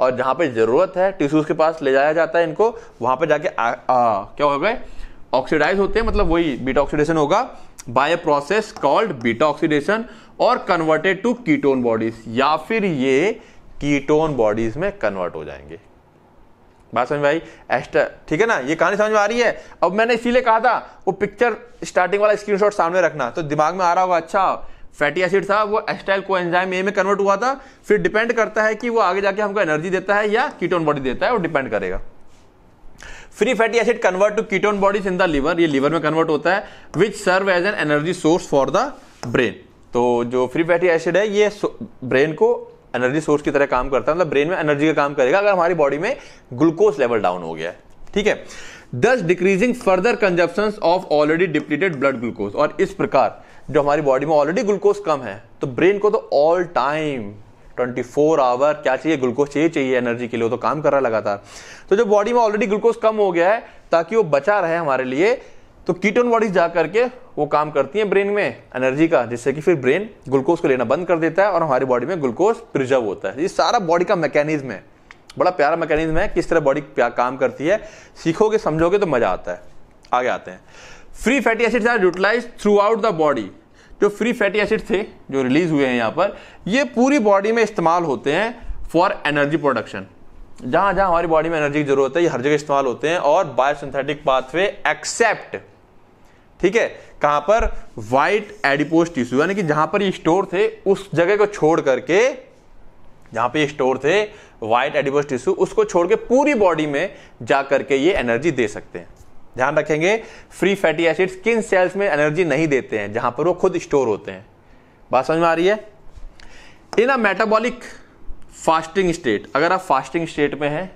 Speaker 1: और जहां पे ज़रूरत है टिश्यूज के पास ले जाया जाता है इनको वहां पे जाके आ, आ, क्या हो गए ऑक्सीडाइज होते हैं मतलब वही बीटा ऑक्सीडेशन होगा by process called beta oxidation और कन्वर्टेड टू कीटोन बॉडीज या फिर ये कीटोन बॉडीज में कन्वर्ट हो जाएंगे बात समझ में आई एस्टर ठीक है ना ये कहानी समझ में आ रही है अब मैंने इसीलिए कहा था वो पिक्चर स्टार्टिंग वाला स्क्रीनशॉट सामने रखना तो दिमाग में आ रहा होगा अच्छा फैटी एसिड था वो एस्टाइल को एंजाइम ए में कन्वर्ट हुआ था फिर डिपेंड करता है कि वो आगे जाके हमको एनर्जी देता है या कीटोन बॉडी देता है वो डिपेंड करेगा free fatty acid convert to ketone bodies in the liver ये लिवर में कन्वर्ट होता है which serve as an energy source for the brain तो जो फ्री फैटी एसिड है ये ब्रेन को एनर्जी सोर्स की तरह काम करता है मतलब ब्रेन में एनर्जी का काम करेगा अगर हमारी बॉडी में ग्लूकोज लेवल डाउन हो गया है ठीक है thus decreasing further consumption of already depleted blood glucose और इस प्रकार जो हमारी बॉडी में ऑलरेडी ग्लूकोज कम है तो ब्रेन को तो ऑल टाइम 24 आवर क्या चाहिए ग्लूकोज चाहिए चाहिए एनर्जी के लिए तो काम कर रहा है लगातार तो जो बॉडी में ऑलरेडी ग्लूकोज कम हो गया है ताकि वो बचा रहे हमारे लिए तो कीटोन बॉडीज जा करके वो काम करती है ब्रेन में एनर्जी का जिससे कि फिर ब्रेन ग्लूकोज को लेना बंद कर देता है और हमारी बॉडी में ग्लूकोज प्रिजर्व होता है ये सारा बॉडी का मैकेनिज्म है बड़ा प्यारा मैकेनिज्म है किस तरह बॉडी काम करती है सीखोगे समझोगे तो मजा आता है आगे आते हैं free fatty acids are utilize throughout the body जो फ्री फैटी एसिड थे जो रिलीज हुए हैं यहां पर ये पूरी बॉडी में इस्तेमाल होते हैं फॉर एनर्जी प्रोडक्शन जहां जहां हमारी बॉडी में एनर्जी की जरूरत है ये हर जगह इस्तेमाल होते हैं और बायोसिंथेटिक पाथवे एक्सेप्ट ठीक है कहां पर वाइट एडिपोज टिश्यू यानी कि जहां पर ये स्टोर थे उस जगह को छोड़ करके जहां पे ये स्टोर थे वाइट एडिपोज टिश्यू उसको छोड़ के पूरी बॉडी में जाकर के ये एनर्जी दे सकते हैं ध्यान रखेंगे फ्री फैटी एसिड्स किन सेल्स में एनर्जी नहीं देते हैं जहां पर वो खुद स्टोर होते हैं बात समझ में आ रही है in a metabolic fasting state अगर आप फास्टिंग स्टेट में हैं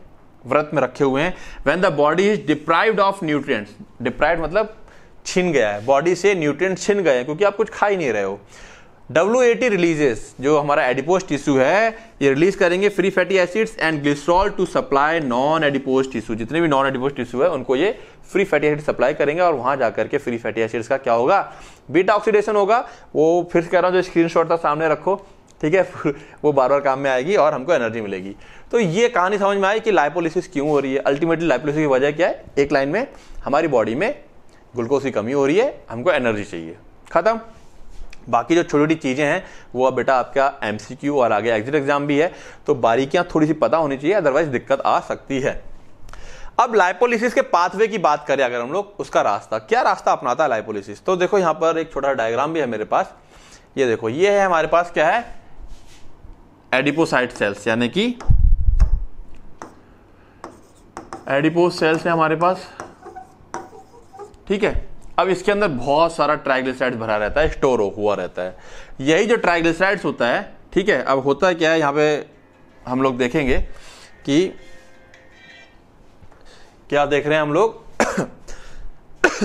Speaker 1: व्रत में रखे हुए हैं when the body is deprived of nutrients deprived मतलब छिन गया है बॉडी से न्यूट्रिएंट्स छिन गए हैं क्योंकि आप कुछ खा ही नहीं रहे हो डब्ल्यू रिलीजेस जो हमारा एडिपोज टिश्यू है ये रिलीज करेंगे free fatty acids and glycerol to supply non adipose tissue जितने भी नॉन एडिपोज टिश्यू है उनको ये फ्री फैटी एसिड सप्लाई करेंगे और वहां जाकर के फ्री फैटी एसिड्स का क्या होगा बीटा ऑक्सीडेशन होगा वो फिर कह रहा हूँ जो स्क्रीन था सामने रखो ठीक है [laughs] वो बार बार काम में आएगी और हमको एनर्जी मिलेगी तो ये कहानी समझ में आई कि लाइपोलिसिस क्यों हो रही है अल्टीमेटली लाइपोलिसिस की वजह क्या है एक लाइन में हमारी बॉडी में ग्लूकोज की कमी हो रही है हमको एनर्जी चाहिए खत्म बाकी जो छोटी छोटी चीज़ें हैं वो अब बेटा आपका एमसीक्यू और आगे एग्जिट एग्जाम भी है तो बारीकियां थोड़ी सी पता होनी चाहिए अदरवाइज दिक्कत आ सकती है अब लाइपोलिसिस के पाथवे की बात करें अगर हम लोग उसका रास्ता क्या रास्ता अपनाता है लाइपोलिसिस तो देखो यहां पर एक छोटा डायग्राम भी है मेरे पास ये देखो ये है हमारे पास क्या है एडिपोसाइट सेल्स यानी कि एडिपोस सेल्स है हमारे पास ठीक है अब इसके अंदर बहुत सारा ट्राइग्लिसराइड्स भरा रहता है स्टोर हुआ रहता है यही जो ट्राइग्लिसराइड्स होता है ठीक है अब होता है क्या है यहाँ पे हम लोग देखेंगे कि क्या देख रहे हैं हम लोग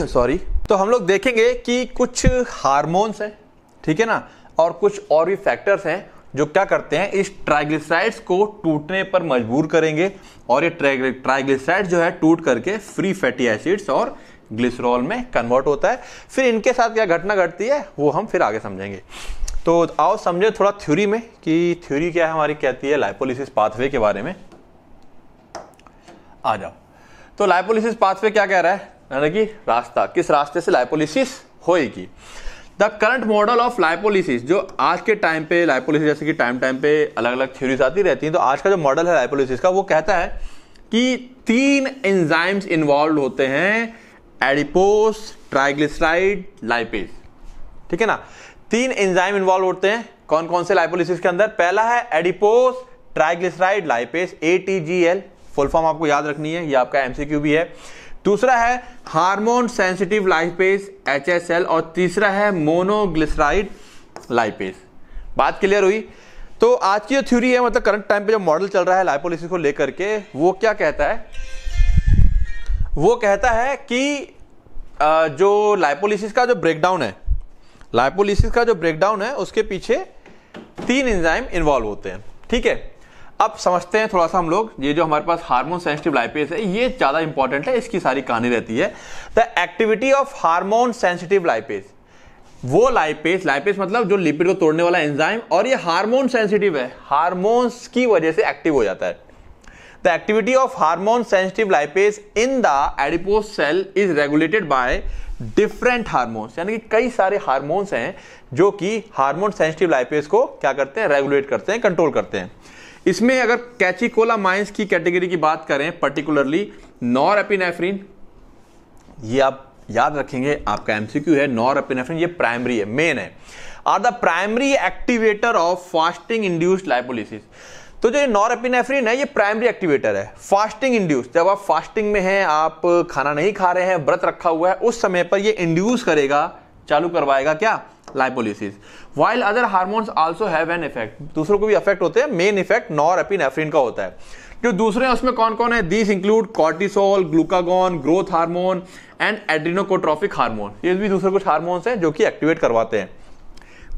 Speaker 1: सॉरी [coughs] तो हम लोग देखेंगे कि कुछ हार्मोन्स हैं ठीक है ना और कुछ और भी फैक्टर्स हैं जो क्या करते हैं इस ट्राइग्लिसराइड्स को टूटने पर मजबूर करेंगे और ये ट्राइग्लिसराइड जो है टूट करके फ्री फैटी एसिड्स और ग्लिसरॉल में कन्वर्ट होता है फिर इनके साथ क्या घटना घटती है वो हम फिर आगे समझेंगे तो आओ समझे थोड़ा थ्योरी में कि थ्योरी क्या है हमारी कहती है लाइपोलिसिस पाथवे के बारे में आ जाओ तो लाइपोलिसिस पाथवे क्या कह रहा है यानी कि रास्ता किस रास्ते से लाइपोलिसिस होएगी the current model of lipolysis जो आज के टाइम पे लाइपोलिसिस जैसे कि टाइम टाइम पे अलग अलग थ्योरीज आती रहती हैं तो आज का जो मॉडल है लाइपोलिसिस का वो कहता है कि तीन एंजाइम्स इन्वॉल्व होते हैं एडिपोस ट्राइग्लिसराइड लाइपेज ठीक है ना तीन एंजाइम इन्वॉल्व होते हैं कौन कौन से लाइपोलिसिस के अंदर पहला है adipose triglyceride lipase L full form आपको याद रखनी है ये आपका एमसीक्यू भी है दूसरा है हार्मोन सेंसिटिव लाइपेज एल और तीसरा है मोनोग्लिसराइड लाइपेज बात क्लियर हुई तो आज की जो थ्योरी है मतलब करंट टाइम पे जो मॉडल चल रहा है लाइपोलिसिस को लेकर के वो क्या कहता है वो कहता है कि जो लाइपोलिसिस का जो ब्रेकडाउन है लाइपोलिसिस का जो ब्रेकडाउन है उसके पीछे तीन इंजाइम इन्वॉल्व होते हैं ठीक है अब समझते हैं थोड़ा सा हम लोग ये जो हमारे पास हार्मोन सेंसिटिव लाइपेज है ये ज़्यादा इंपॉर्टेंट है इसकी सारी कहानी रहती है the activity of hormone sensitive lipase वो लाइपेज लाइपेज मतलब जो लिपिड को तोड़ने वाला एंजाइम और ये हार्मोन सेंसिटिव है हार्मोन्स की वजह से एक्टिव हो जाता है the activity of hormone sensitive lipase in the adipose cell is regulated by different hormones यानी कि कई सारे हार्मोन्स हैं जो कि हार्मोन सेंसिटिव लाइपेज को क्या करते हैं रेगुलेट करते हैं कंट्रोल करते हैं इसमें अगर कैचिकोला माइंस की कैटेगरी की बात करें पर्टिकुलरली नॉर एपिनेफ्रीन ये आप याद रखेंगे आपका एमसीक्यू है नॉर एपिनेफ्रीन ये प्राइमरी है मेन है are the primary activator of fasting induced lipolysis तो जो ये नॉरएपिनेफ्रिन है ये प्राइमरी एक्टिवेटर है फास्टिंग इंड्यूस जब आप फास्टिंग में हैं आप खाना नहीं खा रहे हैं व्रत रखा हुआ है उस समय पर ये इंड्यूस करेगा चालू करवाएगा क्या lipolysis while other hormones also have an effect दूसरों को भी इफेक्ट होते हैं मेन इफेक्ट नॉरएपिनेफ्रिन का होता है जो दूसरे हैं उसमें कौन कौन है this include cortisol glucagon growth hormone and adrenocorticotropic hormone ये भी दूसरे कुछ हार्मोन्स हैं जो कि एक्टिवेट करवाते हैं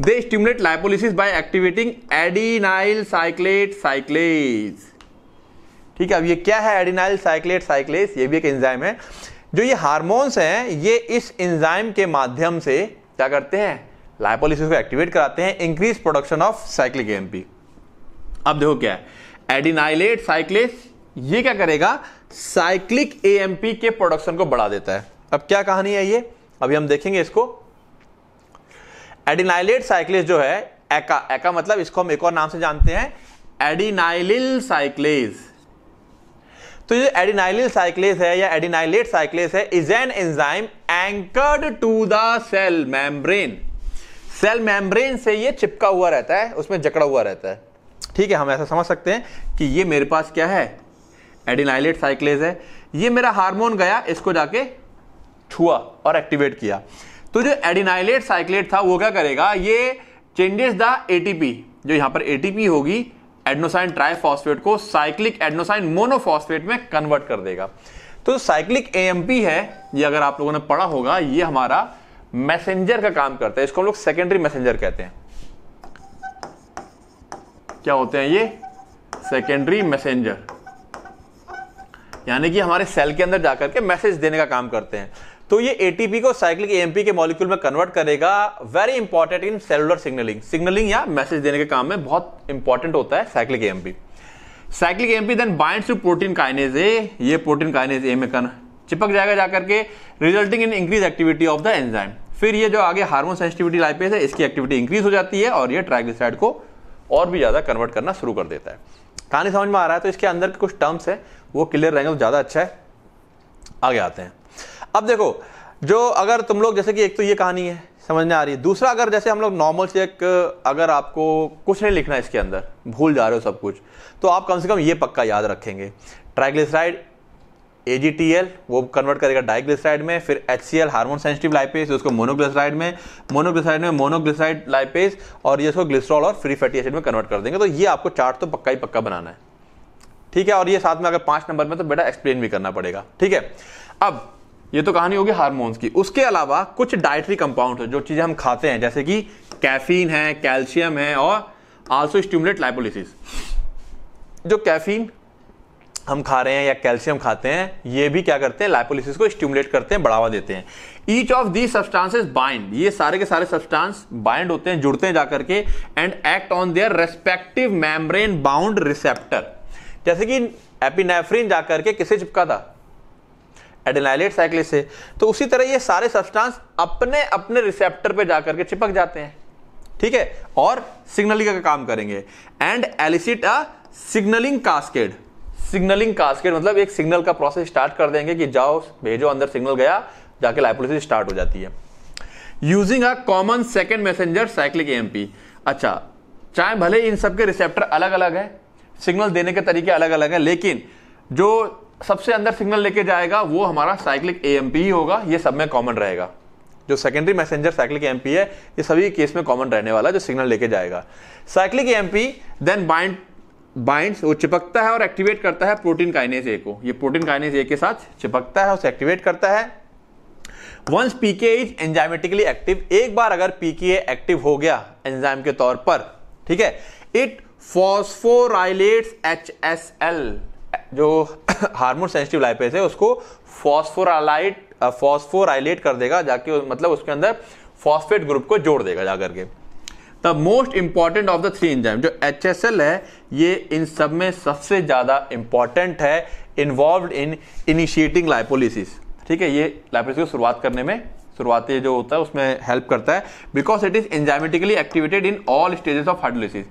Speaker 1: they stimulate lipolysis by activating adenylyl cyclate cyclase ठीक है अब ये क्या है एडिनाइल साइक्लेट साइक्लेज ये भी एक एंजाइम है जो ये हार्मोन्स हैं ये इस एंजाइम के माध्यम से क्या करते हैं लाइपोलिसिस को एक्टिवेट कराते हैं increase production of cyclic AMP अब देखो क्या है एडिनाइलेट साइक्लेस ये क्या करेगा साइक्लिक एएमपी के प्रोडक्शन को बढ़ा देता है अब क्या कहानी है ये अभी हम देखेंगे इसको एडिनाइलेट साइक्लेज जो है एका एका मतलब इसको हम एक और नाम से जानते हैं एडिनाइलिल साइक्लेज तो ये एडिनाइलिल साइक्लेज है या एडिनाइलेट साइक्लेज है is an enzyme anchored to the cell membrane cell membrane से ये चिपका हुआ रहता है उसमें जकड़ा हुआ रहता है ठीक है हम ऐसा समझ सकते हैं कि ये मेरे पास क्या है एडिनाइलेट साइक्लेज है ये मेरा हार्मोन गया इसको जाके छुआ और एक्टिवेट किया तो जो एडिनाइलेट साइक्लेट था वो क्या करेगा ये चेंजेस द एटीपी जो यहां पर एटीपी होगी एडनोसाइन ट्राइफॉस्फेट को साइक्लिक एडनोसाइन मोनोफॉस्फेट में कन्वर्ट कर देगा तो साइक्लिक एएमपी है ये अगर आप लोगों ने पढ़ा होगा ये हमारा मैसेंजर का काम करता है इसको हम लोग सेकेंडरी मैसेंजर कहते हैं क्या होते हैं ये सेकेंडरी मैसेंजर यानी कि हमारे सेल के अंदर जाकर के मैसेज देने का काम करते हैं तो ये एटीपी को साइक्लिक एएमपी के मॉलिक्यूल में कन्वर्ट करेगा very important in cellular signalling signalling या मैसेज देने के काम में बहुत इंपॉर्टेंट होता है cyclic AMP cyclic AMP then binds to protein kinase A ये प्रोटीन काइनेज ए में चिपक जाएगा जाकर के resulting in increase activity of the enzyme फिर ये जो आगे हार्मोन सेंसिटिविटी लाइपेज है इसकी एक्टिविटी इंक्रीज हो जाती है और ये ट्राइग्लिसराइड को और भी ज़्यादा कन्वर्ट करना शुरू कर देता है कहानी समझ में आ रहा है तो इसके अंदर के कुछ टर्म्स है वो क्लियर रहेंगे तो ज़्यादा अच्छा है आगे आते हैं अब देखो जो अगर तुम लोग जैसे कि एक तो ये कहानी है समझ में आ रही है दूसरा अगर जैसे हम लोग नॉर्मल चेक अगर आपको कुछ नहीं लिखना इसके अंदर भूल जा रहे हो सब कुछ तो आप कम से कम ये पक्का याद रखेंगे ट्राइग्लिसराइड ए वो कन्वर्ट करेगा डाइग्लिसराइड में फिर H C L hormone sensitive lipase उसको मोनोग्लिसराइड में मोनोग्लिसराइड में मोनोग्लिसराइड लाइपेज और ये इसको ग्लिस्ट्रॉल और फ्री फैटी एसिड में कन्वर्ट कर देंगे तो ये आपको चार्ट तो पक्का ही पक्का बनाना है ठीक है और ये साथ में अगर पांच नंबर में तो बेटा एक्सप्लेन भी करना पड़ेगा ठीक है अब ये तो कहानी होगी हार्मोन्स की उसके अलावा कुछ डाइटरी कंपाउंड जो चीज़ें हम खाते हैं जैसे कि कैफीन है कैल्शियम है और आल्सो स्टिमुलेट लाइपोलिसिस जो कैफीन हम खा रहे हैं या कैल्शियम खाते हैं ये भी क्या करते हैं लाइपोलिसिस को स्टिमुलेट करते हैं बढ़ावा देते हैं each of the substances bind ये सारे के सारे सब्सटांस बाइंड होते हैं जुड़ते हैं जाकर के and act on their respective membrane bound receptor जैसे कि एपिनेफ्रिन जाकर के किसे चिपका था एडेनाइलेट साइकिल से तो उसी तरह ये सारे सब्सटेंस अपने अपने रिसेप्टर पे जाकर के चिपक जाते हैं ठीक है और सिग्नलिंग का, काम करेंगे and elicit a signalling cascade signalling cascade मतलब एक सिग्नल का प्रोसेस स्टार्ट कर देंगे कि जाओ भेजो अंदर सिग्नल गया जाके लाइपोलिसिस स्टार्ट हो जाती है using a common second messenger cyclic AMP अच्छा चाहे भले इन सबके रिसेप्टर अलग अलग है सिग्नल देने के तरीके अलग अलग है लेकिन जो सबसे अंदर सिग्नल लेके जाएगा वो हमारा साइक्लिक ए ही होगा ये सब में कॉमन रहेगा जो सेकेंडरी मैसेंजर साइक्लिक एम है ये सभी केस में कॉमन रहने वाला जो सिग्नल लेके जाएगा cyclic M then bind bind वो चिपकता है और एक्टिवेट करता है प्रोटीन काइनेज ए को ये प्रोटीन काइनेज ए के साथ चिपकता है उसे एक्टिवेट करता है once PK is enzymatically active एक बार अगर पीके एक्टिव हो गया एंजाइम के तौर पर ठीक है it phosphorylates H S L जो [coughs] हार्मोन सेंसिटिव लाइपेज है उसको फॉस्फोरालाइट फॉस्फोराइलेट कर देगा जाके मतलब उसके अंदर फॉस्फेट ग्रुप को जोड़ देगा जाकर के the most important of the three enzyme जो एच है ये इन सब में सबसे ज़्यादा इंपॉर्टेंट है इन्वॉल्व इन इनिशिएटिंग लाइपोलिसिस ठीक है ये लाइपोलिसिस को शुरुआत करने में शुरुआती जो होता है उसमें हेल्प करता है because it is enzymatically activated in all stages of hydrolysis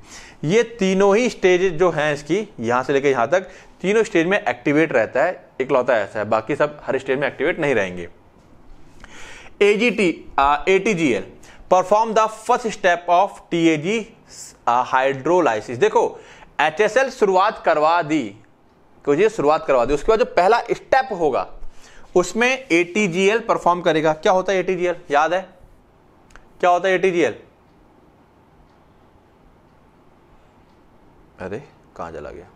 Speaker 1: ये तीनों ही स्टेज जो हैं इसकी यहाँ से लेकर यहाँ तक तीनों स्टेज में एक्टिवेट रहता है इकलौता ऐसा है बाकी सब हर स्टेज में एक्टिवेट नहीं रहेंगे A G T A T G L perform the first step of T A G hydrolysis देखो एच एस एल शुरुआत करवा दी क्योंकि शुरुआत करवा दी उसके बाद जो पहला स्टेप होगा उसमें एटीजीएल परफॉर्म करेगा क्या होता है एटीजीएल याद है क्या होता है एटीजीएल अरे कहा चला गया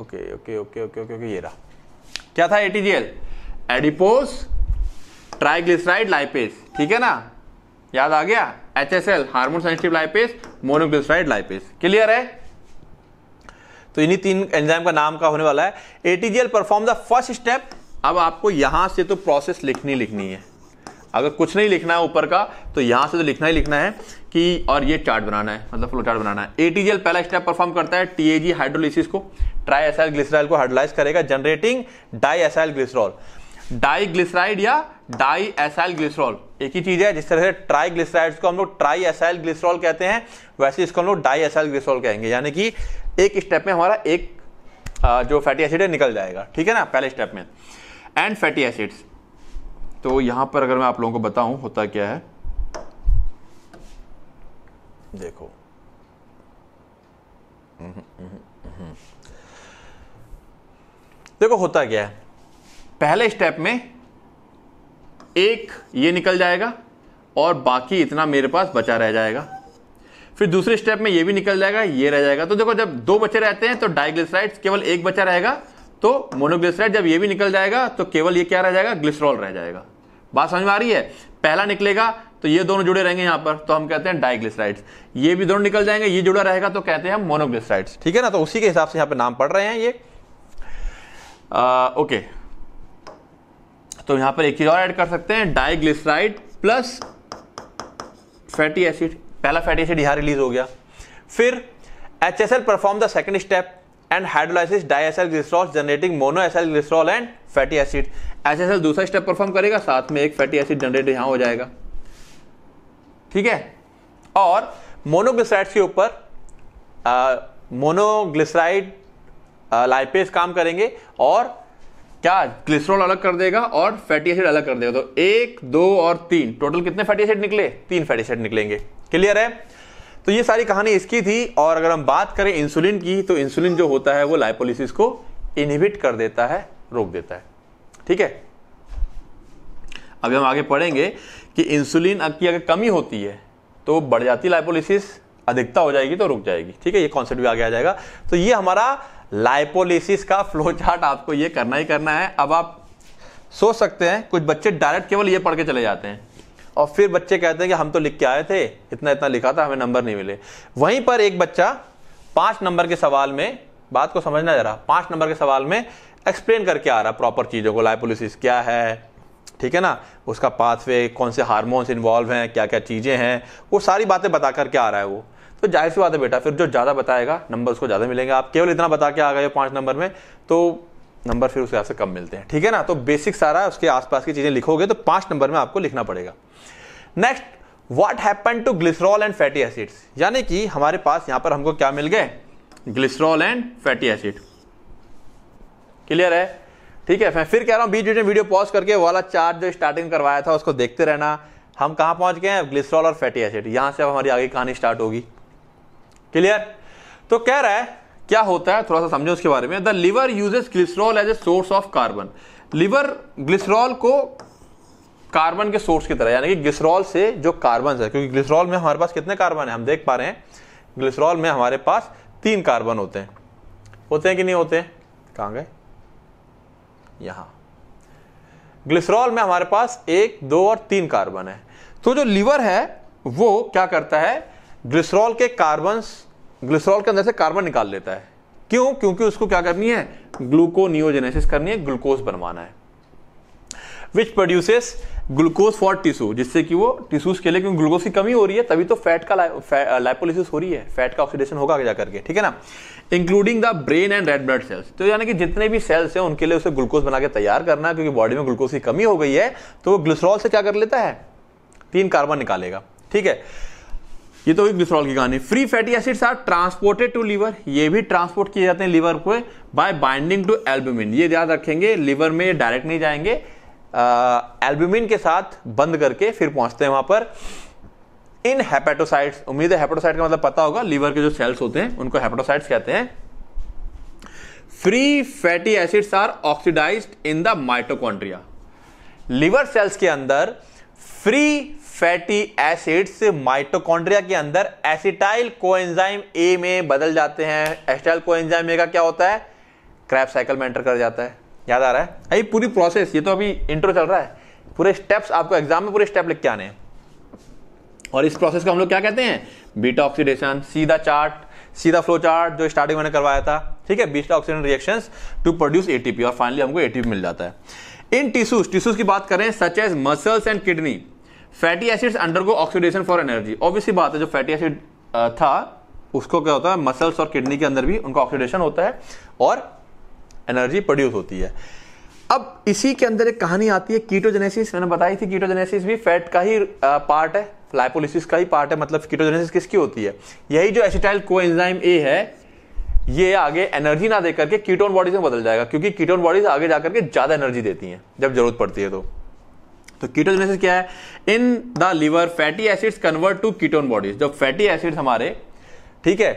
Speaker 1: okay okay okay okay okay okay ये रहा क्या था एटीजीएल एडिपोस ट्राइग्लिसराइड लाइपेस ठीक है ना याद आ गया H S L hormone sensitive lipase monoglyceride lipase clear है तो इन्हीं तीन एंजाइम का नाम का होने वाला है ATGL perform the first step अब आपको यहां से तो प्रोसेस लिखनी लिखनी है अगर कुछ नहीं लिखना है ऊपर का तो यहां से तो लिखना ही लिखना है कि और ये चार्ट बनाना है मतलब फ्लो चार्ट बनाना है एटीजीएल पहला स्टेप परफॉर्म करता है टीएजी हाइड्रोलिसिस को ट्राई एसाइल ग्लिसराइल को हाइड्रोलाइज करेगा generating diacylglycerol diglyceride या डाई एसाइल ग्लिसरॉल एक ही चीज है जिस तरह से ट्राई ग्लिसराइड को हम लोग ट्राई एसाइल ग्लिसरॉल कहते हैं वैसे इसको हम लोग डाई एसाइल ग्लिसरॉल कहेंगे यानी कि एक स्टेप में हमारा एक जो फैटी एसिड है निकल जाएगा ठीक है ना पहले स्टेप में एंड फैटी एसिड्स तो यहां पर अगर मैं आप लोगों को बताऊं होता क्या है देखो देखो होता क्या है पहले स्टेप में एक ये निकल जाएगा और बाकी इतना मेरे पास बचा रह जाएगा फिर दूसरे स्टेप में ये भी निकल जाएगा ये रह जाएगा तो देखो जब दो बच्चे रहते हैं तो डाइग्लिसराइड्स केवल एक बच्चा रहेगा तो मोनोग्लिसराइड जब ये भी निकल जाएगा तो केवल ये क्या रह जाएगा ग्लिसरॉल रह जाएगा बात समझ में आ रही है पहला निकलेगा तो ये दोनों जुड़े रहेंगे यहां पर तो हम कहते हैं डाइग्लिसराइड्स ये भी दोनों निकल जाएंगे ये जुड़ा रहेगा तो कहते हैं हम मोनोग्लिसराइड्स ठीक है ना तो उसी के हिसाब से यहां पर नाम पढ़ रहे हैं ये ओके तो यहां पर एक चीज और ऐड कर सकते हैं डाइग्लिसराइड प्लस फैटी एसिड पहला फैटी एसिड यहां रिलीज हो गया फिर H S L perform the second step and hydrolysis diacylglycerol generating mono monoacylglycerol and fatty acid H S L दूसरा स्टेप परफॉर्म करेगा साथ में एक फैटी एसिड जनरेट यहां हो जाएगा ठीक है और मोनोग्लिसराइड के ऊपर मोनोग्लिसराइड लाइपेज काम करेंगे और क्या ग्लिसरॉल अलग कर देगा और फैटी एसिड अलग कर देगा तो एक दो और तीन टोटल कितने फैटी एसिड निकले तीन फैटी एसिड निकलेंगे क्लियर है तो ये सारी कहानी इसकी थी और अगर हम बात करें इंसुलिन की तो इंसुलिन जो होता है वो लाइपोलिसिस को इनहिबिट कर देता है रोक देता है ठीक है अभी हम आगे पढ़ेंगे कि इंसुलिन की अगर कमी होती है तो बढ़ जाती लाइपोलिसिस अधिकता हो जाएगी तो रुक जाएगी ठीक है ये कॉन्सेप्ट भी आगे आ जाएगा तो ये हमारा लाइपोलिसिस का फ्लो चार्ट आपको ये करना ही करना है अब आप सोच सकते हैं कुछ बच्चे डायरेक्ट केवल ये पढ़ के चले जाते हैं और फिर बच्चे कहते हैं कि हम तो लिख के आए थे इतना इतना लिखा था हमें नंबर नहीं मिले वहीं पर एक बच्चा पांच नंबर के सवाल में बात को समझना जरा पांच नंबर के सवाल में एक्सप्लेन करके आ रहा प्रॉपर चीज़ों को लाइपोलिसिस क्या है ठीक है ना उसका पाथवे कौन से हार्मोन्स इन्वॉल्व हैं क्या क्या चीज़ें हैं वो सारी बातें बता करके आ रहा है वो तो जाहिर सी बात है बेटा फिर जो ज़्यादा बताएगा नंबर उसको ज़्यादा मिलेंगे आप केवल इतना बता के आ गए पांच नंबर में तो नंबर फिर उसके हिसाब से कम मिलते हैं ठीक है ना तो बेसिक सारा उसके आसपास की चीज़ें लिखोगे तो पांच नंबर में आपको लिखना पड़ेगा next what happen to glycerol and fatty acids यानी कि हमारे पास यहां पर हमको क्या मिल गए glycerol and fatty acid clear है ठीक है मैं फिर कह रहा हूं बीच बीच में वीडियो पॉज करके वाला चार्ट जो स्टार्टिंग करवाया था उसको देखते रहना हम कहां पहुंच गए हैं ग्लिसरॉल और फैटी एसिड यहां से अब हमारी आगे कहानी स्टार्ट होगी क्लियर तो कह रहा है क्या होता है थोड़ा सा समझो उसके बारे में the liver uses glycerol as a source of carbon liver glycerol को कार्बन के सोर्स की तरह यानी कि ग्लिसरॉल से जो कार्बन है क्योंकि ग्लिसरॉल में हमारे पास कितने कार्बन है हम देख पा रहे हैं ग्लिसरॉल में हमारे पास तीन कार्बन होते हैं होते हैं कि नहीं होते कहां गए यहां ग्लिसरॉल में हमारे पास एक दो और तीन कार्बन है तो जो लीवर है वो क्या करता है ग्लिसरॉल के कार्बन ग्लिसरॉल के अंदर से कार्बन निकाल लेता है क्यों क्योंकि उसको क्या करनी है ग्लूकोनियोजेनेसिस करनी है ग्लूकोज बनवाना है which produces glucose for tissue जिससे कि वो टिश्यूज के लिए क्योंकि ग्लूकोज की कमी हो रही है तभी तो फैट का लाइपोलिसिस uh, हो रही है फैट का ऑक्सीडेशन होगा जा करके ठीक है ना including the brain and red blood cells तो यानी कि जितने भी सेल्स हैं उनके लिए उसे ग्लूकोज बना के तैयार करना क्योंकि बॉडी में ग्लूकोज की कमी हो गई है तो वो ग्लिसरॉल से क्या कर लेता है तीन कार्बन निकालेगा ठीक है ये तो ग्लिसरॉल की कहानी free fatty acids are transported to liver ये भी ट्रांसपोर्ट किए जाते हैं लीवर को बाय बाइंडिंग टू एल्बुमिन ये याद रखेंगे लीवर में डायरेक्ट नहीं जाएंगे एल्ब्यूमिन के साथ बंद करके फिर पहुंचते हैं वहां पर इन हेपेटोसाइट्स उम्मीद है हेपेटोसाइट का मतलब पता होगा लीवर के जो सेल्स होते हैं उनको हेपेटोसाइट्स कहते हैं free fatty acids are oxidize in the mitochondria liver cells के अंदर फ्री फैटी एसिड्स माइटोकॉन्ड्रिया के अंदर एसिटाइल कोएंजाइम ए में बदल जाते हैं एसिटाइल कोएंजाइम ए का क्या होता है क्रैप साइकिल में एंटर कर जाता है याद आ रहा है अभी पूरी प्रोसेस ये तो अभी इंट्रो चल रहा है पूरे स्टेप्स आपको एग्जाम में पूरे स्टेप लिख के आने हैं और इस प्रोसेस को हम लोग क्या कहते हैं बीटा ऑक्सीडेशन सीधा चार्ट सीधा फ्लो चार्ट जो स्टार्टिंग मैंने करवाया था ठीक है beta oxygen reaction to produce ATP और फाइनली हमको एटीपी मिल जाता है इन टिश्यूज टिश्यूज की बात करें such as muscles and kidney fatty acids undergo oxidation for energy obviously बात है जो फैटी एसिड था उसको क्या होता है मसल्स और किडनी के अंदर भी उनका ऑक्सीडेशन होता है और एनर्जी प्रोड्यूस होती है अब इसी के अंदर एक कहानी आती है कीटोजेनेसिस मैंने बताई थी कीटोजेनेसिस भी फैट का ही पार्ट है लाइपोलिसिस का ही पार्ट है मतलब कीटोजेनेसिस किसकी होती है यही जो एसिटाइल को एंजाइम ए है ये आगे एनर्जी ना देकर के कीटोन बॉडीज में बदल जाएगा क्योंकि कीटोन बॉडीज आगे जाकर के ज्यादा एनर्जी देती हैं जब जरूरत पड़ती है तो तो कीटोजेनेसिस क्या है in the liver fatty acids convert to ketone bodies जब फैटी एसिड्स हमारे ठीक है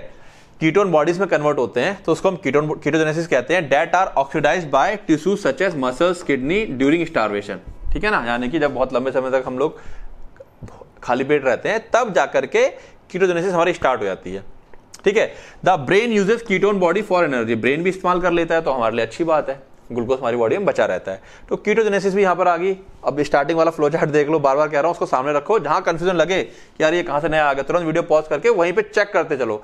Speaker 1: कीटोन बॉडीज में कन्वर्ट होते हैं तो उसको हम कीटोन कीटोजेनेसिस कहते हैं that are oxidize by tissue such as muscles kidney during starvation ठीक है ना यानी कि जब बहुत लंबे समय तक हम लोग खाली पेट रहते हैं तब जाकर के कीटोजेनेसिस हमारी स्टार्ट हो जाती है ठीक है the brain uses ketone body for energy brain भी इस्तेमाल कर लेता है तो हमारे लिए अच्छी बात है ग्लूकोज हमारी बॉडी में बचा रहता है तो कीटोजेनेसिस भी यहाँ पर आ गई अब स्टार्टिंग वाला फ्लो चार्ट देख लो बार बार कह रहा हूँ उसको सामने रखो जहाँ कन्फ्यूजन लगे कि यार ये कहाँ से नया आ गया तुरंत वीडियो पॉज करके वहीं पर चेक करते चलो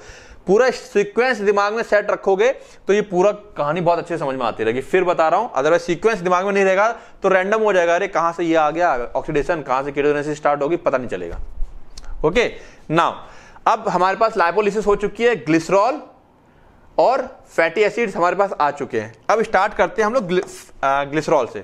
Speaker 1: पूरा सीक्वेंस दिमाग में सेट रखोगे तो ये पूरा कहानी बहुत अच्छे समझ में आती रहेगी फिर बता रहा हूँ अदरवाइज सीक्वेंस दिमाग में नहीं रहेगा तो रैंडम हो जाएगा अरे कहाँ से ये आ गया ऑक्सीडेशन कहाँ से कीटोजेनेसिस स्टार्ट होगी पता नहीं चलेगा ओके नाउ अब हमारे पास लाइपोलिसिस हो चुकी है ग्लिसरॉल और फैटी एसिड्स हमारे पास आ चुके हैं अब स्टार्ट करते हैं हम लोग ग्लिसरॉल से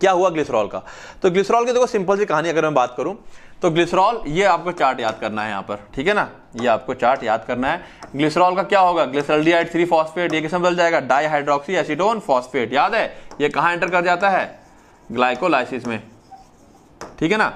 Speaker 1: क्या हुआ ग्लिसरॉल का तो ग्लिसरॉल की देखो सिंपल सी कहानी अगर मैं बात करूं तो ग्लिसरॉल ये आपको चार्ट याद करना है यहां पर ठीक है ना ये आपको चार्ट याद करना है ग्लिसरॉल का क्या होगा ग्लिसरल्डिहाइड थ्री फॉस्फेट ये किसम बदल जाएगा डाईहाइड्रोक्सी एसिडोन फॉस्फेट याद है ये कहां एंटर कर जाता है ग्लाइकोलाइसिस में ठीक है ना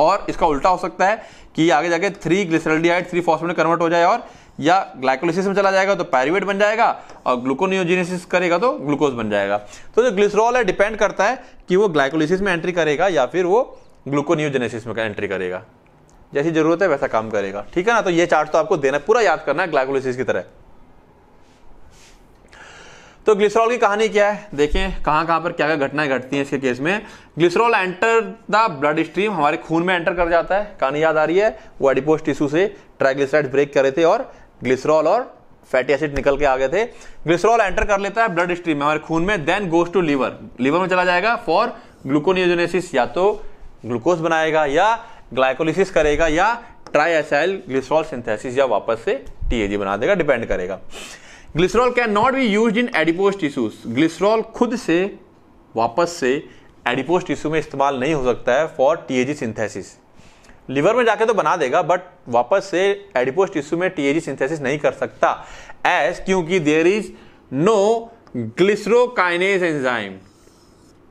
Speaker 1: और इसका उल्टा हो सकता है कि आगे जाके थ्री ग्लिसरल्डिहाइड थ्री फॉस्फेट में कन्वर्ट हो जाए और या ग्लाइकोलिसिस में चला जाएगा तो पैरिवेट बन जाएगा और ग्लूकोनियोजेनेसिस करेगा तो ग्लूकोज बन जाएगा तो जो ग्लिसरॉल है डिपेंड करता है कि वो ग्लाइकोलिसिस में एंट्री करेगा या फिर वो ग्लूकोनियोजेनेसिस में एंट्री करेगा जैसी जरूरत है वैसा काम करेगा ठीक है ना तो ये चार्ट तो आपको देना पूरा याद करना है ग्लाइकोलिसिस की तरह तो ग्लिसरॉल की कहानी क्या है देखें कहां कहां पर क्या क्या घटनाएं घटती हैं इसके केस में glycerol enter the blood stream हमारे खून में एंटर कर जाता है कहानी याद आ रही है वो एडिपोस टिश्यू से ट्राइग्लिसराइड ब्रेक करे थे और ग्लिसरॉल और फैटी एसिड निकल के आ गए थे ग्लिसरॉल एंटर कर लेता है ब्लड स्ट्रीम में हमारे खून में then goes to liver liver में चला जाएगा फॉर ग्लूकोनियोजेनेसिस या तो ग्लूकोज बनाएगा या ग्लाइकोलिसिस करेगा या ट्राइसाइल ग्लिसरॉल सिंथेसिस या वापस से टीएजी बना देगा डिपेंड करेगा glycerol can not be use in adipose tissues glycerol खुद से वापस से एडिपोज टिश्यू में इस्तेमाल नहीं हो सकता है फॉर टीएजी सिंथेसिस लिवर में जाके तो बना देगा बट वापस से एडिपोस्ट टिश्यू में टीएजी सिंथेसिस नहीं कर सकता एस क्योंकि there is no glycerokinase enzyme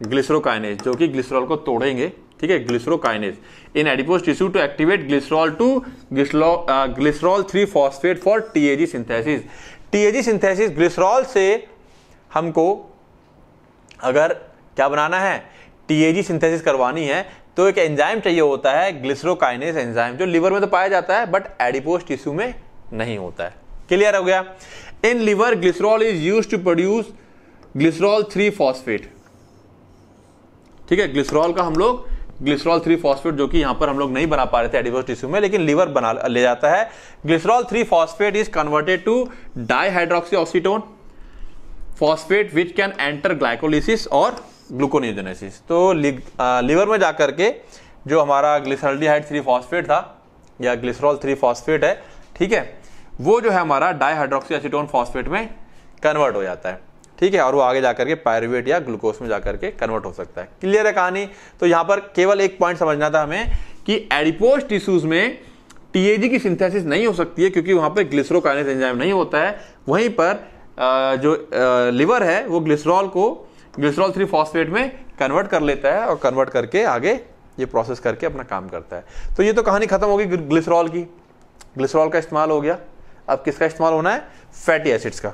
Speaker 1: glycerokinase जो कि ग्लिसरॉल को तोड़ेंगे ठीक है glycerokinase in adipose tissue to activate glycerol to glycerol three phosphate for TAG synthesis TAG synthesis glycerol से हमको अगर क्या बनाना है टीएजी सिंथेसिस करवानी है तो एक एंजाइम चाहिए होता है ग्लिसरोकाइनेस एंजाइम जो लिवर में तो पाया जाता है बट एडिपोस टिश्यू में नहीं होता है क्लियर हो गया in liver glycerol is use to produce glycerol three phosphate ठीक है ग्लिसरॉल का हम लोग ग्लिसरॉल थ्री फॉस्फेट जो कि यहां पर हम लोग नहीं बना पा रहे थे एडिपोस टिश्यू में लेकिन लिवर बना ले जाता है glycerol three phosphate is converted to dihydroxy oxytone phosphate which can enter glycolysis और ग्लूकोनियोजेनेसिस तो लीवर लिवर में जाकर के जो हमारा ग्लिसरल्डिहाइड थ्री फॉस्फेट था या ग्लिसरॉल थ्री फॉस्फेट है ठीक है वो जो है हमारा डाईहाइड्रोक्सी एसिटोन फॉस्फेट में कन्वर्ट हो जाता है ठीक है और वो आगे जाकर के पायरुवेट या ग्लूकोज में जाकर के कन्वर्ट हो सकता है क्लियर है कहानी तो यहाँ पर केवल एक पॉइंट समझना था हमें कि एडिपोज टिश्यूज में टीएजी की सिंथेसिस नहीं हो सकती है क्योंकि वहां पर ग्लिसरोकाइनेस एंजाइम नहीं होता है वहीं पर जो लिवर है वो ग्लिसरॉल को ग्लिसरॉल थ्री फॉस्फेट में कन्वर्ट कर लेता है और कन्वर्ट करके आगे ये प्रोसेस करके अपना काम करता है तो ये तो कहानी खत्म होगी ग्लिसरॉल की ग्लिसरॉल का इस्तेमाल हो गया अब किसका इस्तेमाल होना है फैटी एसिड्स का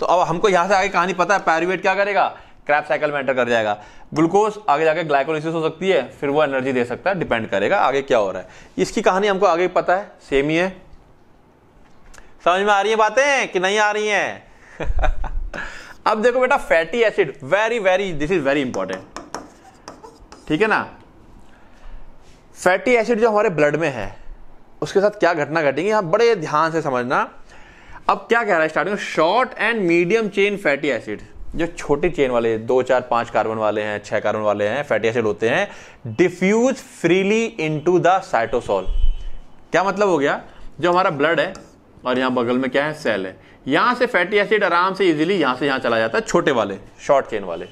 Speaker 1: तो अब हमको यहां से आगे कहानी पता है पैरुवेट क्या करेगा क्रैप साइकिल में एंटर कर जाएगा ग्लूकोज आगे जाके ग्लाइकोलिसिस हो सकती है फिर वो एनर्जी दे सकता है डिपेंड करेगा आगे क्या हो रहा है इसकी कहानी हमको आगे पता है सेम ही है समझ में आ रही है बातें कि नहीं आ रही हैं [laughs] अब देखो बेटा fatty acid very very this is very important ठीक है ना फैटी एसिड जो हमारे ब्लड में है उसके साथ क्या घटना घटेगी आप बड़े ध्यान से समझना अब क्या कह रहा है starting short and medium chain fatty acid जो छोटे चेन वाले दो चार पांच कार्बन वाले हैं छह कार्बन वाले हैं फैटी एसिड होते हैं diffuse freely into the cytosol क्या मतलब हो गया जो हमारा ब्लड है और यहां बगल में क्या है सेल है यहाँ से फैटी एसिड आराम से इजीली यहाँ से यहाँ चला जाता है छोटे वाले शॉर्ट चेन वाले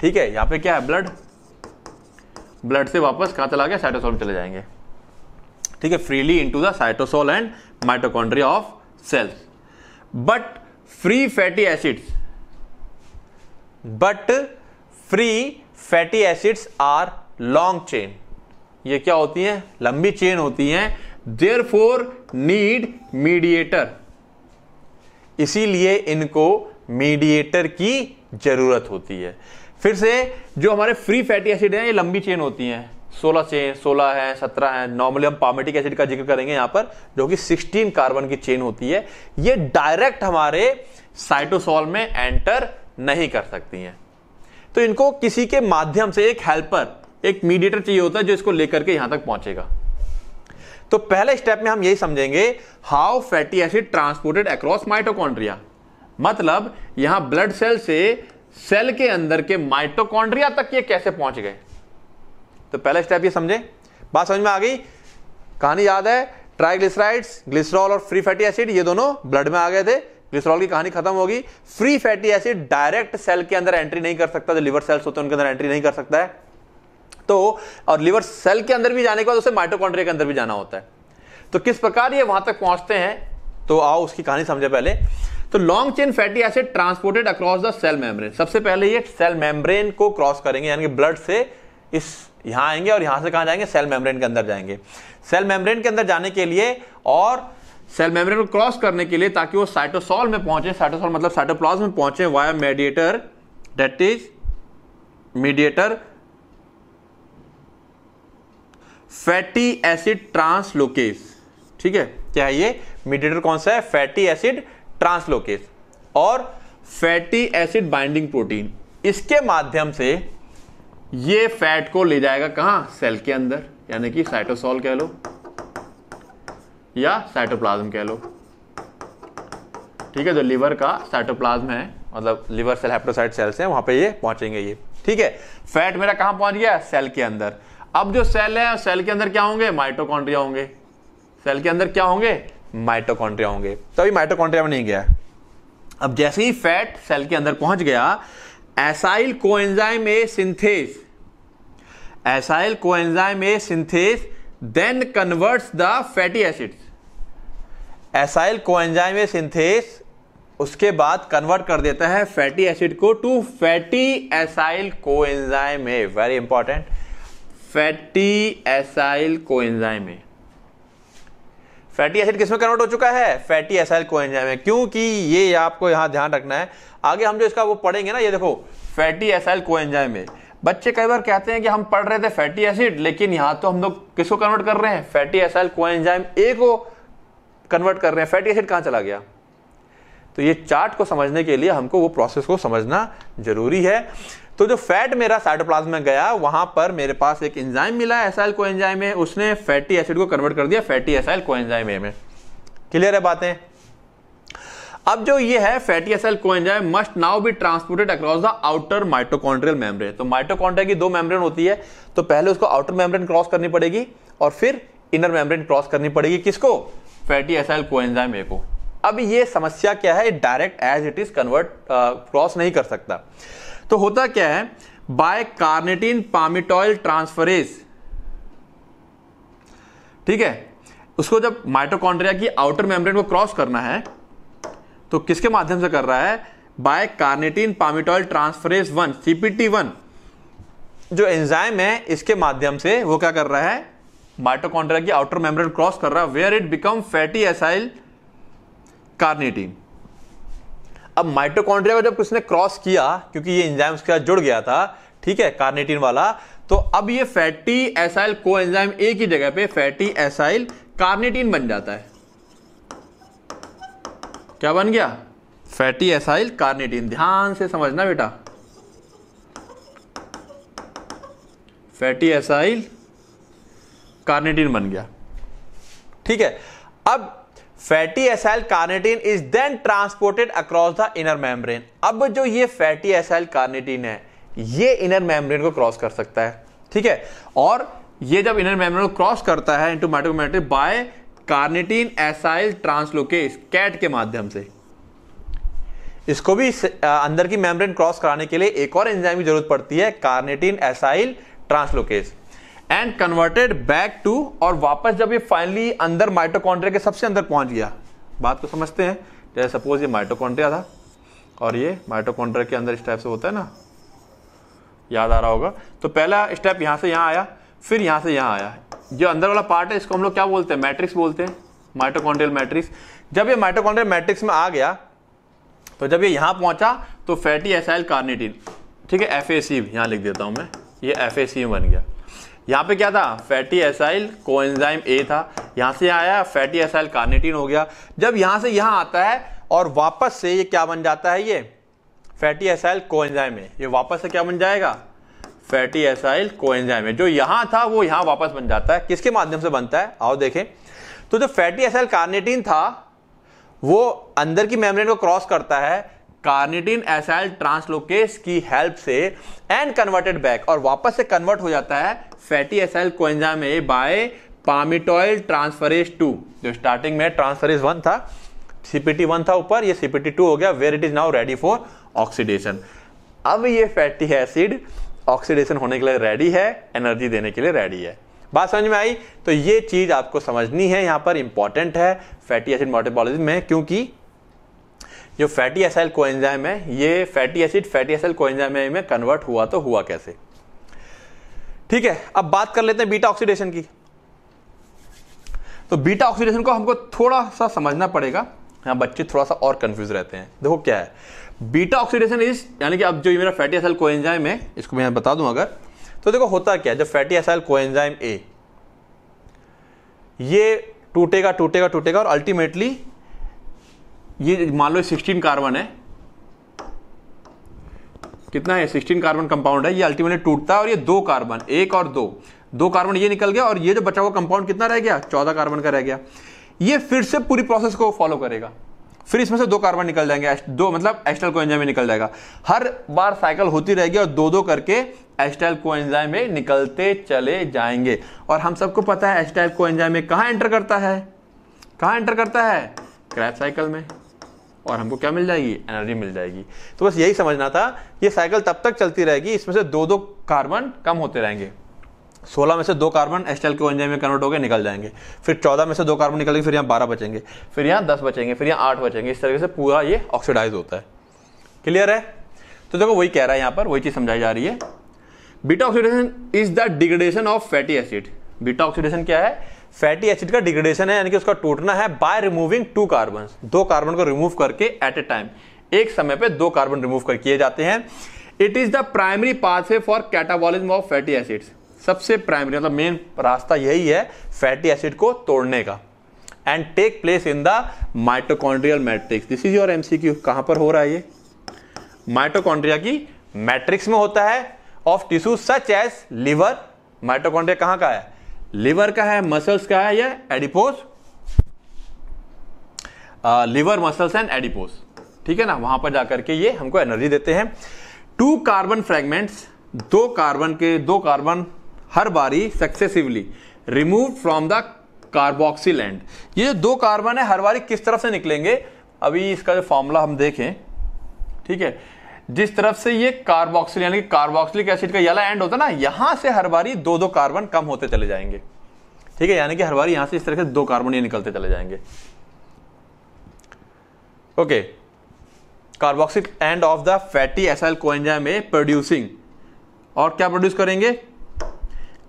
Speaker 1: ठीक है यहाँ पे क्या है ब्लड ब्लड से वापस कहाँ चला गया साइटोसोल में चले जाएंगे ठीक है freely into the cytosol and mitochondria of cells but free fatty acids but free fatty acids are long chain ये क्या होती है लंबी चेन होती है देयर फोर नीड मीडिएटर इसीलिए इनको मीडिएटर की जरूरत होती है फिर से जो हमारे फ्री फैटी एसिड हैं ये लंबी चेन होती हैं 16 चेन 16 है 17 है नॉर्मली हम पामेटिक एसिड का जिक्र करेंगे यहां पर जो कि 16 कार्बन की चेन होती है ये डायरेक्ट हमारे साइटोसॉल में एंटर नहीं कर सकती हैं तो इनको किसी के माध्यम से एक हेल्पर एक मीडिएटर चाहिए होता है जो इसको लेकर के यहां तक पहुंचेगा तो पहले स्टेप में हम यही समझेंगे how fatty acid transported across mitochondria मतलब यहां ब्लड सेल से सेल के अंदर के माइटोकॉन्ड्रिया तक ये कैसे पहुंच गए तो पहला स्टेप ये समझे बात समझ में आ गई कहानी याद है ट्राइग्लिसराइड्स ग्लिसरॉल और फ्री फैटी एसिड ये दोनों ब्लड में आ गए थे ग्लिसरॉल की कहानी खत्म होगी free fatty acid direct cell के अंदर एंट्री नहीं कर सकता जो लिवर सेल्स होते हैं उनके अंदर एंट्री नहीं कर सकता है तो और लिवर सेल के अंदर भी जाने के बाद उसे माइटोकॉन्ड्रिया के अंदर भी जाना होता है तो किस प्रकार ये वहां तक पहुंचते हैं तो आओ उसकी कहानी समझे पहले तो long chain fatty acid transported across the cell membrane सबसे पहले ये सेल मेम्ब्रेन को क्रॉस करेंगे यानी कि ब्लड से इस यहां आएंगे और यहां से कहाँ जाएंगे सेल मेम्ब्रेन के अंदर जाएंगे सेल मेम्ब्रेन के अंदर जाने के लिए और सेल मेम्ब्रेन को क्रॉस करने के लिए ताकि वो साइटोसॉल में पहुंचे साइटोसॉल मतलब साइटोप्लाज्म में पहुंचे via mediator that is mediator fatty acid translocase ठीक है क्या है ये मीडिएटर कौन सा है फैटी एसिड ट्रांसलोकेस और फैटी एसिड बाइंडिंग प्रोटीन इसके माध्यम से ये फैट को ले जाएगा कहां सेल के अंदर यानी कि साइटोसॉल कह लो या साइटोप्लाज्म कह लो ठीक है जो लिवर का साइटोप्लाज्म है मतलब लिवर सेल हेप्टोसाइट सेल्स हैं वहां पे ये पहुंचेंगे ये ठीक है फैट मेरा कहां पहुंच गया सेल के अंदर अब जो सेल है सेल के अंदर क्या होंगे माइटोकॉन्ड्रिया होंगे सेल के अंदर क्या होंगे माइटोकॉन्ड्रिया होंगे तभी माइटोकॉन्ट्रिया माइटोकॉन्ड्रिया में नहीं गया अब जैसे ही फैट सेल के अंदर पहुंच गया acyl coenzyme A synthase acyl coenzyme A synthase then converts the fatty acids acyl coenzyme A synthase उसके बाद कन्वर्ट कर देता है फैटी एसिड को to fatty acyl coenzyme A very important fatty acyl coenzyme है फैटी एसिड किसमें convert हो चुका है फैटी एसाइल कोएंजाइम है क्योंकि ये आपको यहां ध्यान रखना है आगे हम जो इसका वो पढ़ेंगे ना ये देखो फैटी एसाइल कोएंजाइम है बच्चे कई बार कहते हैं कि हम पढ़ रहे थे फैटी एसिड लेकिन यहां तो हम लोग किसको कन्वर्ट कर रहे हैं फैटी एसाइल कोएंजाइम ए को कन्वर्ट कर रहे हैं फैटी एसिड कहां चला गया तो ये चार्ट को समझने के लिए हमको वो प्रोसेस को समझना जरूरी है तो जो फैट मेरा साइटोप्लाज्म में गया वहां पर मेरे पास एक एंजाइम मिला एसाइल को एंजाइम में उसने फैटी एसिड को कन्वर्ट कर दिया फैटी एसाइल को एंजाइम में क्लियर है बातें अब जो ये है fatty acyl coenzyme must now be transported across the outer mitochondrial membrane तो माइटोकॉन्ड्रिया की दो मेम्ब्रेन होती है तो पहले उसको आउटर मेम्ब्रेन क्रॉस करनी पड़ेगी और फिर इनर मेम्ब्रेन क्रॉस करनी पड़ेगी किसको फैटी एसाइल कोएंजाइम ए को अब ये समस्या क्या है direct as it is convert cross नहीं कर सकता तो होता क्या है बाय कार्नेटिन पामिटॉयल ट्रांसफरेज ठीक है उसको जब माइटोकॉन्ड्रिया की आउटर मेम्ब्रेन को क्रॉस करना है तो किसके माध्यम से कर रहा है by carnitine palmitoyl transferase one CPT one जो एंजाइम है इसके माध्यम से वो क्या कर रहा है माइटोकॉन्ड्रिया की आउटर मेम्ब्रेन क्रॉस कर रहा है where it become fatty acyl carnitine अब माइटोकॉन्ड्रिया जब उसने क्रॉस किया क्योंकि ये एंजाइम उसके साथ जुड़ गया था ठीक है कार्नेटीन वाला तो अब ये fatty acyl coenzyme A की जगह पे फैटी एसाइल कार्नेटीन बन जाता है क्या बन गया फैटी एसाइल कार्नेटीन ध्यान से समझना बेटा फैटी एसाइल कार्नेटीन बन गया ठीक है अब fatty acyl carnitine is then transported across the inner membrane अब जो ये फैटी एसाइल कार्नेटीन है ये इनर मेम्ब्रेन को क्रॉस कर सकता है ठीक है और ये जब इनर मेम्ब्रेन को क्रॉस करता है into mitochondria by carnitine acyl translocase CAT के माध्यम से इसको भी अंदर की मेम्ब्रेन क्रॉस कराने के लिए एक और एंजाइम की जरूरत पड़ती है carnitine acyl translocase and converted back to और वापस जब ये फाइनली अंदर माइटोकॉन्ड्रिया के सबसे अंदर पहुंच गया बात को समझते हैं जैसे सपोज ये माइटोकॉन्ड्रिया था और ये माइटोकॉन्ड्रिया के अंदर इस टाइप से होता है ना याद आ रहा होगा तो पहला स्टेप यहां से यहाँ आया फिर यहां से यहाँ आया जो अंदर वाला पार्ट है इसको हम लोग क्या बोलते हैं मैट्रिक्स बोलते हैं माइटोकॉन्ड्रियल मैट्रिक्स जब ये माइटोकॉन्ड्रियल मैट्रिक्स में आ गया तो जब ये यहाँ पहुंचा तो फैटी एसाइल कार्निटिन ठीक है एफ ए सी यहाँ लिख देता हूँ मैं ये एफ ए सी बन गया यहाँ पे क्या था फैटी एसाइल कोएंजाइम ए था यहाँ से आया फैटी एसाइल कार्नेटिन हो गया जब यहाँ से यहाँ आता है और वापस से ये क्या बन जाता है ये फैटी एसाइल कोएंजाइम है ये वापस से क्या बन जाएगा फैटी एसाइल कोएंजाइम है जो यहाँ था वो यहाँ वापस बन जाता है किसके माध्यम से बनता है आओ देखें तो जो फैटी एसाइल कार्नेटिन था वो अंदर की मेम्ब्रेन को क्रॉस करता है कार्निटिन एसाइल ट्रांसलोकेस की हेल्प से एंड कन्वर्टेड बैक और वापस से कन्वर्ट हो जाता है fatty acyl coenzyme A by palmitoyl transferase two जो स्टार्टिंग में ट्रांसफरेज वन था सीपीटी वन था ऊपर ये सीपीटी टू हो गया where it is now ready for oxidation अब ये फैटी एसिड ऑक्सीडेशन होने के लिए रेडी है एनर्जी देने के लिए रेडी है बात समझ में आई तो ये चीज आपको समझनी है यहां पर इंपॉर्टेंट है फैटी एसिड मोटेबॉलिज्म में क्योंकि जो फैटी एसाइल कोएंजाइम है ये fatty acid fatty acyl coenzyme में कन्वर्ट हुआ तो हुआ कैसे ठीक है अब बात कर लेते हैं बीटा ऑक्सीडेशन की तो बीटा ऑक्सीडेशन को हमको थोड़ा सा समझना पड़ेगा यहां बच्चे थोड़ा सा और कंफ्यूज रहते हैं देखो क्या है बीटा ऑक्सीडेशन इज यानी कि अब जो मेरा फैटी एसाइल कोएंजाइम है इसको मैं बता दूं अगर तो देखो होता क्या है जब फैटी एसाइल कोएंजाइम ए ये टूटेगा टूटेगा टूटेगा और अल्टीमेटली ये मान लो सिक्सटीन कार्बन है कितना है सिक्सटीन कार्बन कंपाउंड है ये अल्टीमेटली टूटता है और ये दो कार्बन एक और दो दो कार्बन ये निकल गया और ये जो बचा हुआ कंपाउंड कितना रह गया चौदह कार्बन का रह गया ये फिर से पूरी प्रोसेस को फॉलो करेगा फिर इसमें से दो कार्बन निकल जाएंगे दो मतलब एस्टल को में निकल जाएगा हर बार साइकिल होती रहेगी और दो दो करके एस्टाइल कोएंजाइम में निकलते चले जाएंगे और हम सबको पता है एस्टाइल कोएंजाइम में कहा एंटर करता है कहा एंटर करता है क्रैप साइकिल में और हमको क्या मिल जाएगी एनर्जी मिल जाएगी तो बस यही समझना था ये साइकिल तब तक चलती रहेगी इसमें से दो दो कार्बन कम होते रहेंगे सोलह में से दो कार्बन एस्टेल के एंजाइम में कन्वर्ट होकर निकल जाएंगे फिर चौदह में से दो कार्बन निकलेंगे फिर यहाँ बारह बचेंगे फिर यहाँ दस बचेंगे फिर यहाँ आठ बचेंगे इस तरीके से पूरा ये ऑक्सीडाइज होता है क्लियर है तो देखो वही कह रहा है यहाँ पर वही चीज़ समझाई जा रही है beta oxidation is the degradation of fatty acid beta oxidation क्या है फैटी एसिड का डिग्रेडेशन है यानी कि उसका टूटना है बाय रिमूविंग टू कार्बन दो कार्बन को रिमूव करके एट ए टाइम एक समय पे दो कार्बन रिमूव कर किए जाते हैं it is the primary pathway for catabolism of fatty acids सबसे प्राइमरी मतलब मेन रास्ता यही है फैटी एसिड को तोड़ने का and take place in the mitochondrial matrix this is your MCQ कहां पर हो रहा है ये माइटोकॉन्ड्रिया की मैट्रिक्स में होता है of tissue such as liver mitochondria कहां का है लिवर का है मसल्स का है या adipose liver muscles and adipose ठीक है ना वहां पर जाकर के ये हमको एनर्जी देते हैं टू कार्बन फ्रेगमेंट्स दो कार्बन के दो कार्बन हर बारी successively remove from the carboxyl end ये दो कार्बन है हर बारी किस तरफ से निकलेंगे अभी इसका जो फॉर्मूला हम देखें ठीक है जिस तरफ से ये कार्बोक्सिल यानी कि कार्बोक्सिलिक एसिड का यला एंड होता है ना यहां से हर बारी दो दो कार्बन कम होते चले जाएंगे ठीक है यानी कि हर बार यहां से इस तरह से दो कार्बन ये निकलते चले जाएंगे okay carboxyl end of the fatty acyl coenzyme producing और क्या प्रोड्यूस करेंगे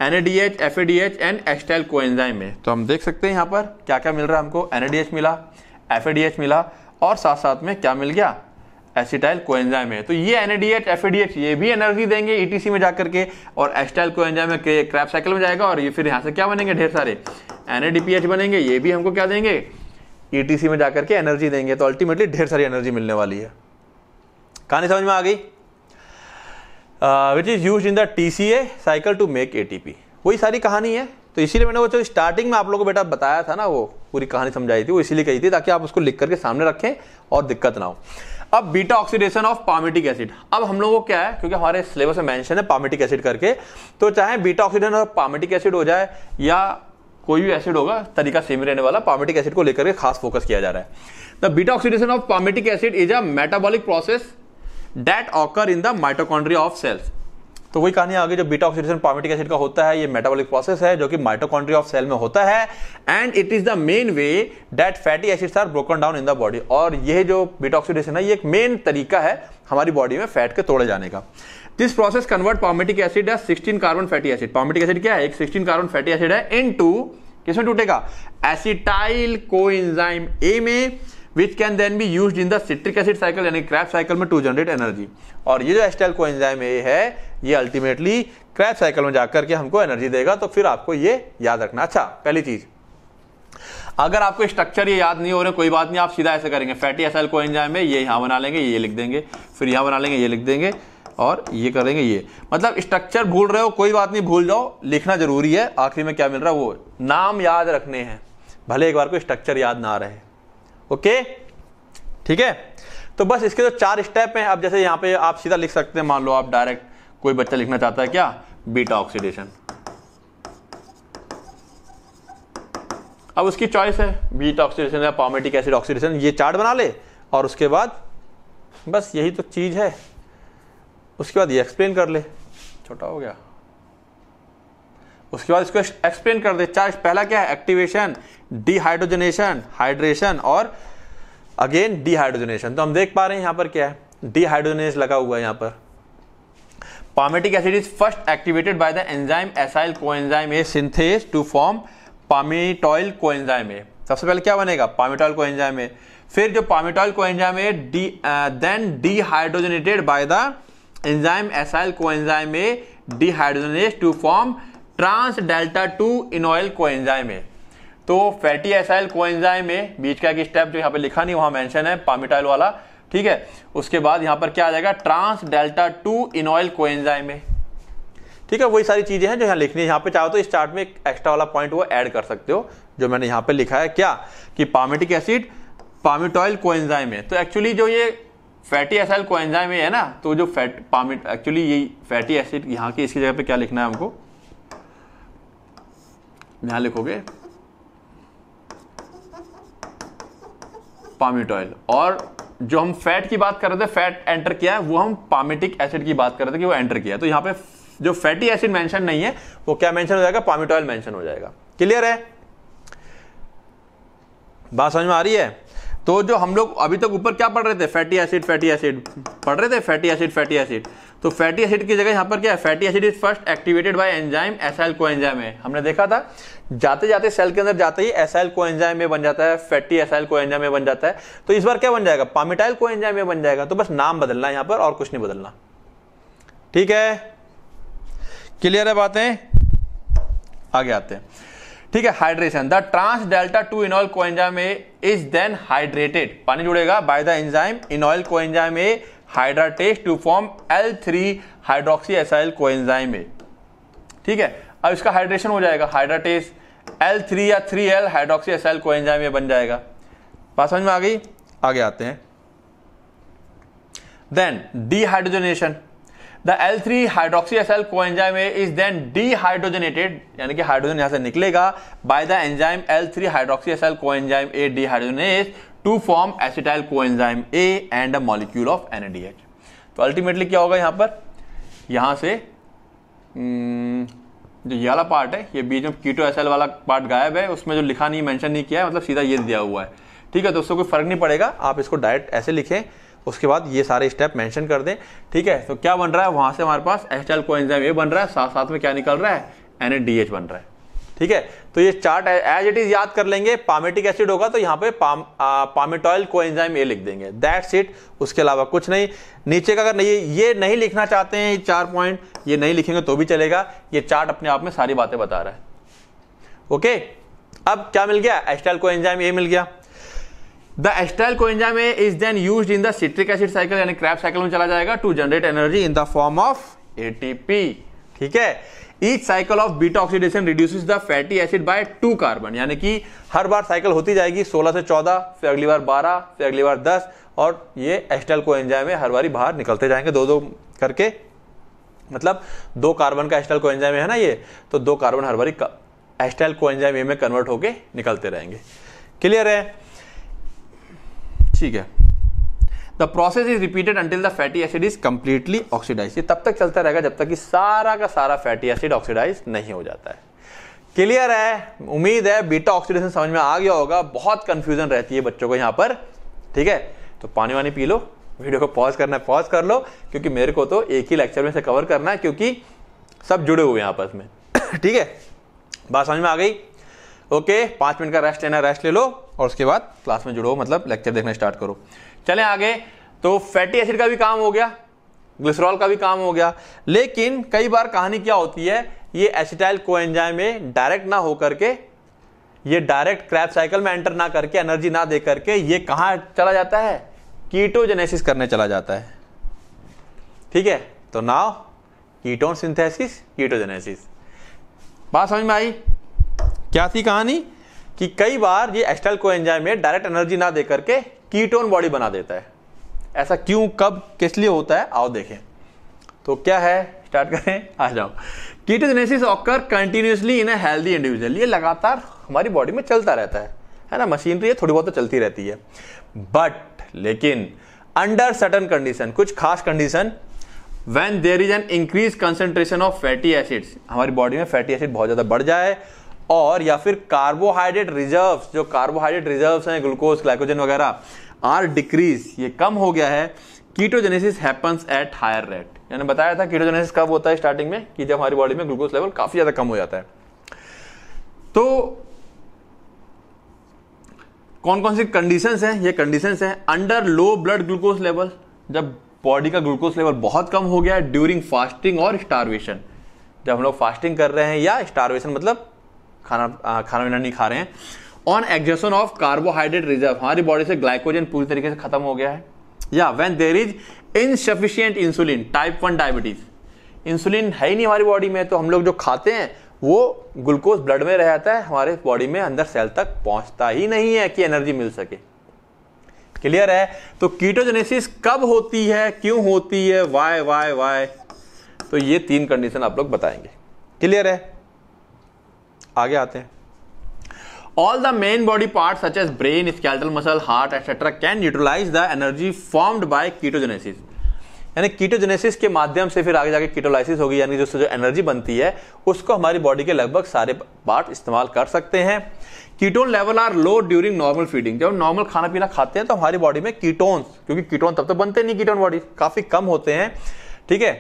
Speaker 1: NADH FADH and acetyl coenzyme में तो हम देख सकते हैं यहां पर क्या क्या मिल रहा है हमको एनएडीएच मिला एफएडीएच मिला और साथ साथ में क्या मिल गया एसिटाइल कोएंजाइम है तो ये एनएडीएच एफएडीएच ये भी एनर्जी देंगे ईटीसी e में जाकर के और एसिटाइल कोएंजाइम क्रैप साइकिल में जाएगा और ये फिर यहाँ से क्या बनेंगे ढेर सारे एनएडीपीएच बनेंगे ये भी हमको क्या देंगे ईटीसी e में जाकर के एनर्जी देंगे तो अल्टीमेटली ढेर सारी एनर्जी मिलने वाली है कहानी समझ में आ गई which is use in the T C A cycle to make A T P वही सारी कहानी है तो इसीलिए मैंने वो जो स्टार्टिंग में आप लोगों को बेटा बताया था ना वो पूरी कहानी समझाई थी वो इसीलिए कही थी ताकि आप उसको लिख करके सामने रखें और दिक्कत ना हो अब beta oxidation of palmitic acid अब हम लोगों को क्या है क्योंकि हमारे सिलेबस में मेंशन है पामिटिक एसिड करके तो चाहे beta oxidation of palmitic acid हो जाए या कोई भी एसिड होगा तरीका सेम रहने वाला पामिटिक एसिड को लेकर के खास फोकस किया जा रहा है the beta oxidation of palmitic acid is a metabolic process that occur in the mitochondria of cells तो वही कहानी आगे जो बीटा ऑक्सीडेशन पामेटिक एसिड का होता है ये मेटाबॉलिक प्रोसेस है जो कि माइटोकॉन्ड्रिया ऑफ सेल में होता है and it is the main way that fatty acids are broken down in the body और ये जो बीटा ऑक्सीडेशन है ये एक मेन तरीका है हमारी बॉडी में फैट के तोड़े जाने का this process convert palmitic acid है sixteen carbon fatty acid palmitic acid क्या है एक सिक्सटीन कार्बन फैटी एसिड है इन टू किसमें टूटेगा एसिटाइल को ए में which can then be use in the citric acid cycle यानी क्रैप साइकिल में टू जनरेट एनर्जी और ये जो एस्टेल को एंजाइम ए है ये अल्टीमेटली क्रैप साइकिल में जाकर के हमको एनर्जी देगा तो फिर आपको ये याद रखना अच्छा पहली चीज अगर आपको स्ट्रक्चर ये याद नहीं हो रहा कोई बात नहीं आप सीधा ऐसे करेंगे फैटी एसाइल को एंजाइम है ये यहाँ बना लेंगे ये लिख देंगे फिर यहाँ बना लेंगे ये लिख देंगे और ये करेंगे ये मतलब स्ट्रक्चर भूल रहे हो कोई बात नहीं भूल जाओ लिखना जरूरी है आखिरी में क्या मिल रहा है वो नाम याद रखने हैं भले एक बार को स्ट्रक्चर याद ना रहे ओके ठीक है तो बस इसके जो तो चार स्टेप हैं अब जैसे यहां पे आप सीधा लिख सकते हैं मान लो आप डायरेक्ट कोई बच्चा लिखना चाहता है क्या बीटा ऑक्सीडेशन अब उसकी चॉइस है बीटा ऑक्सीडेशन या पॉमेटिक एसिड ऑक्सीडेशन ये चार्ट बना ले और उसके बाद बस यही तो चीज़ है उसके बाद ये एक्सप्लेन कर ले छोटा हो गया उसके बाद इसको एक्सप्लेन कर दे चार पहला क्या है एक्टिवेशन डिहाइड्रोजनेशन हाइड्रेशन और अगेन डिहाइड्रोजनेशन तो हम देख पा रहे हैं यहां पर क्या है डिहाइड्रोजनेस लगा हुआ है यहां पर palmitic acid is first activated by the enzyme acyl coenzyme A synthase to form palmitoyl coenzyme A सबसे पहले क्या बनेगा पामेटॉयल कोएंजाइम ए फिर जो palmitoyl coenzyme A the then dehydrogenated by the enzyme acyl coenzyme A dehydrogenase to form trans delta two enoyl coenzyme है तो fatty acyl coenzyme में बीच का एक स्टेप जो यहाँ पे लिखा नहीं वहां मेंशन है पामिटाइल वाला ठीक है उसके बाद यहाँ पर क्या आ जाएगा trans delta two enoyl coenzyme में ठीक है वही सारी चीजें हैं जो यहाँ लिखनी है यहाँ पे चाहो तो स्टार्ट में एक एक्स्ट्रा वाला पॉइंट वो ऐड कर सकते हो जो मैंने यहाँ पे लिखा है क्या कि पामिटिक एसिड पामिटॉयल कोएंजाइम है तो एक्चुअली जो ये फैटी एसाइल कोएंजाइम है ना तो जो फैट पामिट एक्चुअली ये फैटी एसिड यहाँ की इसकी जगह पे क्या लिखना है हमको यहां लिखोगे पामिट ऑयल और जो हम फैट की बात कर रहे थे फैट एंटर किया है वो हम पामिटिक एसिड की बात कर रहे थे कि वो एंटर किया तो यहां पे जो फैटी एसिड मेंशन नहीं है वो क्या मेंशन हो जाएगा पामिट ऑयल मेंशन हो जाएगा क्लियर है बात समझ में आ रही है तो जो हम लोग अभी तक ऊपर क्या पढ़ रहे थे फैटी एसिड फैटी एसिड पढ़ रहे थे फैटी एसिड फैटी एसिड तो फैटी एसिड की जगह यहाँ पर क्या है fatty acid is first activated by enzyme acyl coenzyme है हमने देखा था जाते जाते सेल के अंदर जाते ही एसाइल को एंजाइम में बन जाता है फैटी एसाइल को एंजाइम में बन जाता है तो इस बार क्या बन जाएगा पामिटाइल को एंजाइम में बन जाएगा तो बस नाम बदलना है यहाँ पर और कुछ नहीं बदलना ठीक है क्लियर है बातें आगे आते हैं ठीक है hydration the trans delta two enoyl coenzyme A is then hydrated पानी जुड़ेगा by the enzyme enoyl coenzyme A hydratase to form L three hydroxy acyl coenzyme A ठीक है अब इसका हाइड्रेशन हो जाएगा हाइड्राटेज एल थ्री या three L hydroxy acyl coenzyme A बन जाएगा बात समझ में आ गई आगे आते हैं then dehydrogenation the L three hydroxy acyl enzyme is then dehydrogenated यानी कि हाइड्रोजन यहां से निकलेगा by the enzyme L three hydroxy acyl enzyme A dehydrogenase to form acetyl coenzyme A and a molecule of NADH तो ultimately क्या होगा यहां पर यहां से हम्म, जो ये वाला पार्ट है ये बीच में कीटो एस एल वाला पार्ट गायब है उसमें जो लिखा नहीं मेंशन नहीं किया है मतलब सीधा ये दिया हुआ है ठीक है दोस्तों कोई फर्क नहीं पड़ेगा आप इसको डायरेक्ट ऐसे लिखें उसके बाद ये सारे स्टेप मेंशन कर दें ठीक है तो क्या बन रहा है वहाँ से हमारे पास एच एल ए बन रहा है साथ साथ में क्या निकल रहा है एन बन रहा है ठीक है तो ये चार्ट एज इट इज याद कर लेंगे पामेटिक एसिड होगा तो यहाँ पे पाम पामेटॉयल एंजाइम ए लिख देंगे दैट्स इट उसके अलावा कुछ नहीं नीचे का अगर नहीं ये नहीं लिखना चाहते हैं चार पॉइंट ये नहीं लिखेंगे तो भी चलेगा ये चार्ट अपने आप में सारी बातें बता रहा है ओके अब क्या मिल गया एस्टाइल को ए मिल गया the acetyl coenzyme is then use in the citric acid cycle यानी क्रैप साइकिल में चला जाएगा to generate energy in the form of ATP ठीक है each cycle of beta oxidation reduces the fatty acid by two carbon यानी कि हर बार cycle होती जाएगी 16 से 14 फिर अगली बार 12 फिर अगली बार 10 और ये एस्टाइल को एंजाइम है हर बारी बाहर निकलते जाएंगे दो दो करके मतलब दो कार्बन का एस्टाइल को एंजाइम है ना ये तो दो कार्बन हर बारी एस्टाइल को एंजाइम में कन्वर्ट होके निकलते रहेंगे क्लियर है ठीक है the process is repeated until the fatty acid is completely oxidize ये तब तक चलता रहेगा जब तक कि सारा का सारा फैटी एसिड ऑक्सीडाइज नहीं हो जाता है क्लियर है उम्मीद है बीटा ऑक्सीडेशन समझ में आ गया होगा बहुत कंफ्यूजन रहती है बच्चों को यहाँ पर ठीक है तो पानी वानी पी लो वीडियो को पॉज करना है पॉज कर लो क्योंकि मेरे को तो एक ही लेक्चर में से कवर करना है क्योंकि सब जुड़े हुए हैं आपस में [coughs] ठीक है बात समझ में आ गई ओके पांच मिनट का रेस्ट लेना रेस्ट ले लो और उसके बाद क्लास में जुड़ो मतलब लेक्चर देखना स्टार्ट करो चले आगे तो फैटी एसिड का भी काम हो गया ग्लिसरॉल का भी काम हो गया लेकिन कई बार कहानी क्या होती है ये एसिटाइल को में डायरेक्ट ना होकर के ये डायरेक्ट क्रैप साइकिल में एंटर ना करके एनर्जी ना दे करके ये कहां चला जाता है कीटोजेनेसिस करने चला जाता है ठीक है तो नाव कीटोन सिंथेसिस कीटोजेनेसिस बात समझ में आई क्या थी कहानी कि कई बार ये एस्टल को में डायरेक्ट एनर्जी ना देकर के कीटोन बॉडी बना देता है ऐसा क्यों कब किस लिए होता है आओ देखें तो क्या है स्टार्ट करें आ जाओ ketogenesis occur continuously in healthy individual ये लगातार हमारी बॉडी में चलता रहता है है ना मशीन तो ये थोड़ी बहुत तो चलती रहती है बट लेकिन अंडर सर्टन कंडीशन कुछ खास condition when there is an increase concentration of fatty acids हमारी बॉडी में फैटी एसिड बहुत ज़्यादा बढ़ जाए और या फिर कार्बोहाइड्रेट रिजर्व जो कार्बोहाइड्रेट रिजर्व हैं ग्लूकोज ग्लाइकोजन वगैरह आर डिक्रीज ये कम हो गया है ketogenesis happens at higher rate यानी बताया था कीटोजेनेसिस कब होता है स्टार्टिंग में कि जब हमारी बॉडी में ग्लूकोज लेवल काफी ज्यादा कम हो जाता है तो कौन कौन सी कंडीशंस हैं ये कंडीशंस हैं under low blood glucose level जब बॉडी का ग्लूकोज लेवल बहुत कम हो गया है ड्यूरिंग फास्टिंग और स्टारवेशन जब हम लोग फास्टिंग कर रहे हैं या स्टारवेशन मतलब खाना खाना पीना नहीं खा रहे हैं on exhaustion of carbohydrate reserve हमारी बॉडी से ग्लाइकोजन पूरी तरीके से खत्म हो गया है या when there is insufficient insulin type one diabetes insulin है ही नहीं हमारी बॉडी में तो हम लोग जो खाते हैं वो ग्लूकोज ब्लड में रह जाता है हमारे बॉडी में अंदर सेल तक पहुंचता ही नहीं है कि एनर्जी मिल सके क्लियर है तो कीटोजेनेसिस कब होती है क्यों होती है वाई वाई वाई तो ये तीन कंडीशन आप लोग बताएंगे क्लियर है आगे आते हैं all the main body part such as brain skeletal muscle heart etcetera can utilize the energy formed by ketogenesis यानी कीटोजेनेसिस के माध्यम से फिर आगे जाके कीटोलाइसिस होगी यानी जिससे जो एनर्जी बनती है उसको हमारी बॉडी के लगभग सारे पार्ट इस्तेमाल कर सकते हैं ketone level are low during normal feeding जब नॉर्मल खाना पीना खाते हैं तो हमारी बॉडी में कीटोन्स क्योंकि कीटोन तब तो बनते नहीं कीटोन बॉडी काफ़ी कम होते हैं ठीक है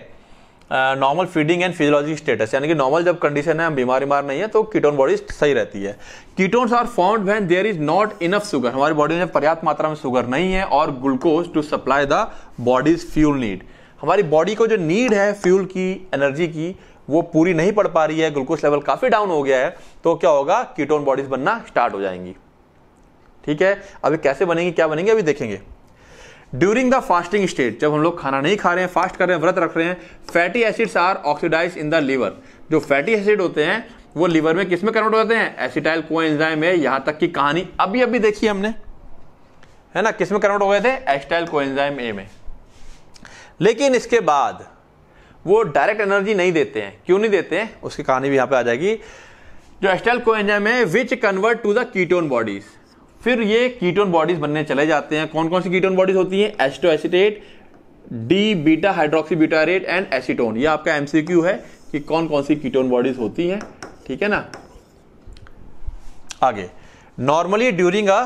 Speaker 1: normal feeding and physiology status यानी कि नॉर्मल जब कंडीशन है हम बीमार बीमार नहीं है तो कीटोन बॉडी सही रहती है ketones are found when there is not enough sugar हमारी बॉडी में पर्याप्त मात्रा में शुगर नहीं है और glucose to supply the body's fuel need हमारी बॉडी को जो नीड है फ्यूल की एनर्जी की वो पूरी नहीं पड़ पा रही है ग्लूकोज लेवल काफ़ी डाउन हो गया है तो क्या होगा कीटोन बॉडीज बनना स्टार्ट हो जाएंगी ठीक है अभी कैसे बनेंगी क्या बनेंगे अभी देखेंगे ड्यूरिंग द फास्टिंग स्टेट जब हम लोग खाना नहीं खा रहे हैं फास्ट कर रहे हैं व्रत रख रहे हैं fatty acids are oxidize in the liver जो फैटी एसिड होते हैं वो लीवर में किस में कन्वर्ट होते हैं एसिटाइल को एंजाइम है यहां तक की कहानी अभी अभी देखी हमने है ना किसमें कन्वर्ट हो गए थे एसिटाइल को एंजाइम ए में लेकिन इसके बाद वो डायरेक्ट एनर्जी नहीं देते हैं क्यों नहीं देते हैं उसकी कहानी भी यहां पे आ जाएगी जो acetyl coenzyme A which convert to the ketone bodies फिर ये कीटोन बॉडीज बनने चले जाते हैं कौन कौन सी कीटोन बॉडीज होती हैं aceto acetate D beta hydroxy butyrate and acetone ये आपका एमसीक्यू है कि कौन कौन सी कीटोन बॉडीज होती हैं ठीक है ना आगे नॉर्मली ड्यूरिंग अ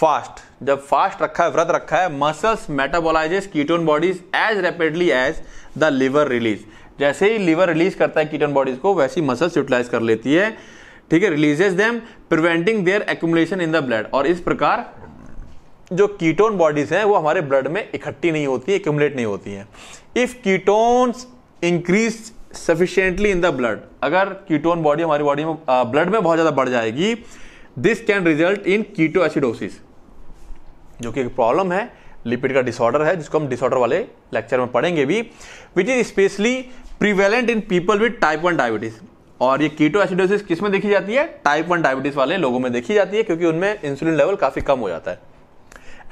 Speaker 1: फास्ट जब फास्ट रखा है व्रत रखा है muscles metabolizes ketone bodies as rapidly as the liver release जैसे ही लिवर रिलीज करता है कीटोन बॉडीज को वैसी मसल्स यूटिलाइज कर लेती है ठीक है releases them preventing their accumulation in the blood और इस प्रकार जो कीटोन बॉडीज हैं वो हमारे ब्लड में इकट्ठी नहीं होती एक्यूमुलेट नहीं होती हैं if ketones increase sufficiently in the blood अगर कीटोन बॉडी हमारी बॉडी में ब्लड में बहुत ज़्यादा बढ़ जाएगी this can result in keto acidosis जो कि एक प्रॉब्लम है लिपिड का डिसऑर्डर है जिसको हम डिसऑर्डर वाले लेक्चर में पढ़ेंगे भी which is specially prevalent in people with type one diabetes और ये कीटो एसिडोसिस किस में देखी जाती है टाइप वन डायबिटीज वाले लोगों में देखी जाती है क्योंकि उनमें इंसुलिन लेवल काफ़ी कम हो जाता है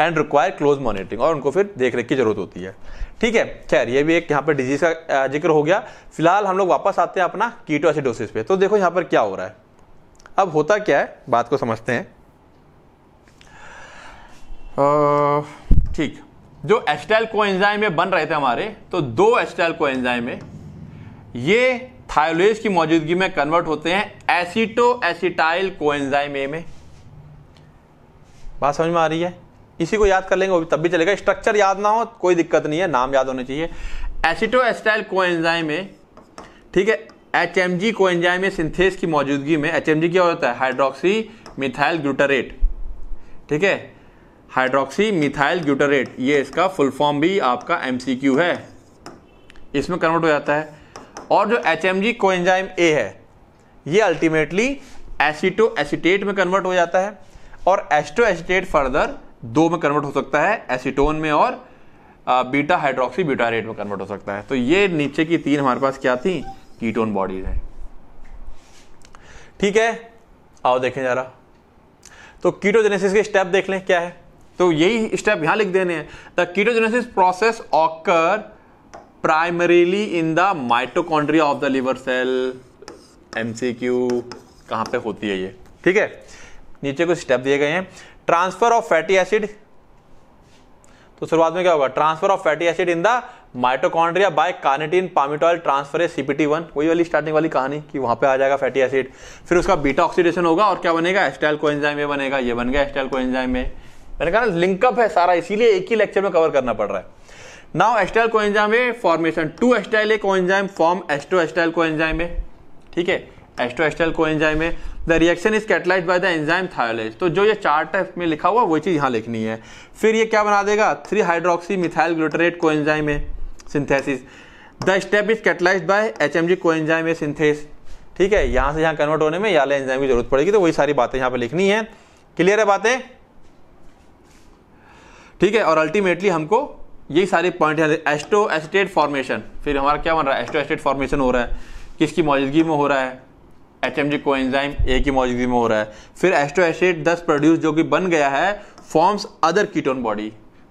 Speaker 1: एंड रिक्वायर क्लोज मॉनिटरिंग और उनको फिर देख रेख की जरूरत होती है ठीक है खैर ये भी एक यहाँ पर डिजीज का जिक्र हो गया फिलहाल हम लोग वापस आते हैं अपना कीटो एसिडोसिस पे तो देखो यहाँ पर क्या हो रहा है अब होता क्या है बात को समझते हैं ठीक जो एस्टाइल को एंजाइम में बन रहे थे हमारे तो दो एस्टाइल को एंजाइम में ये थायोलेज की मौजूदगी में कन्वर्ट होते हैं एसिटो एसिटाइल कोएंजाइम ए में बात समझ में आ रही है इसी को याद कर लेंगे तब भी चलेगा स्ट्रक्चर याद ना हो कोई दिक्कत नहीं है नाम याद होने चाहिए एसिटो एसिटाइल कोएंजाइम ए ठीक है H M G coenzyme A synthase की मौजूदगी में एच एम जी क्या होता है हाइड्रोक्सी मिथाइल ग्लूटरेट ठीक है हाइड्रोक्सी मिथाइल ग्लूटरेट ये इसका फुल फॉर्म भी आपका एम है इसमें कन्वर्ट हो जाता है और जो H M G coenzyme A है ये अल्टीमेटली एसिटो एसिटेट में कन्वर्ट हो जाता है और एस्टो एसिटेट फर्दर दो में कन्वर्ट हो सकता है एसिटोन में और बीटा हाइड्रोक्सी ब्यूटारेट में कन्वर्ट हो सकता है तो ये नीचे की तीन हमारे पास क्या थी कीटोन बॉडीज है ठीक है आओ देखें जरा तो कीटोजेनेसिस के स्टेप देख लें क्या है तो यही स्टेप यहां लिख देने हैं the ketogenesis process occur primarily in the mitochondria of the liver cell MCQ कहां पे होती है ये ठीक है नीचे कुछ स्टेप दिए गए हैं ट्रांसफर ऑफ फैटी एसिड तो शुरुआत में क्या होगा transfer of fatty acid in the mitochondria by carnitine palmitoyl transferase CPT one वही वाली स्टार्टिंग वाली कहानी कि वहां पे आ जाएगा फैटी एसिड फिर उसका बीटा ऑक्सीडेशन होगा और क्या बनेगा एस्टाइल को एंजाइम बनेगा ये बन गया एस्टाइल को एंजाइम में मैंने कहा लिंकअप है सारा इसीलिए एक ही लेक्चर में कवर करना पड़ रहा है now acetyl coenzyme A formation two acetyl coenzyme form aceto acetyl coenzyme A ठीक है aceto acetyl coenzyme A the reaction is catalyze by the enzyme thiolase तो जो ये चार्ट है में लिखा हुआ वही चीज़ यहाँ लिखनी है फिर ये क्या बना देगा three hydroxy methyl glutarate coenzyme A synthesis the step is catalyze by H M G coenzyme A synthase ठीक है यहाँ से यहाँ कन्वर्ट होने में याले एंजाइम की जरूरत पड़ेगी तो वही सारी बातें यहाँ पर लिखनी है क्लियर है बातें ठीक है और अल्टीमेटली हमको ये सारे पॉइंट हैं एस्टो एस्टेट फॉर्मेशन फिर हमारा क्या बन रहा है एस्टो एस्टेट फॉर्मेशन हो रहा है किसकी मौजूदगी में हो रहा है एच एम जी को एंजाइम ए की मौजूदगी में हो रहा है फिर एस्टो एस्टेट दस प्रोड्यूस जो कि बन गया है फॉर्म्स अदर कीटोन बॉडी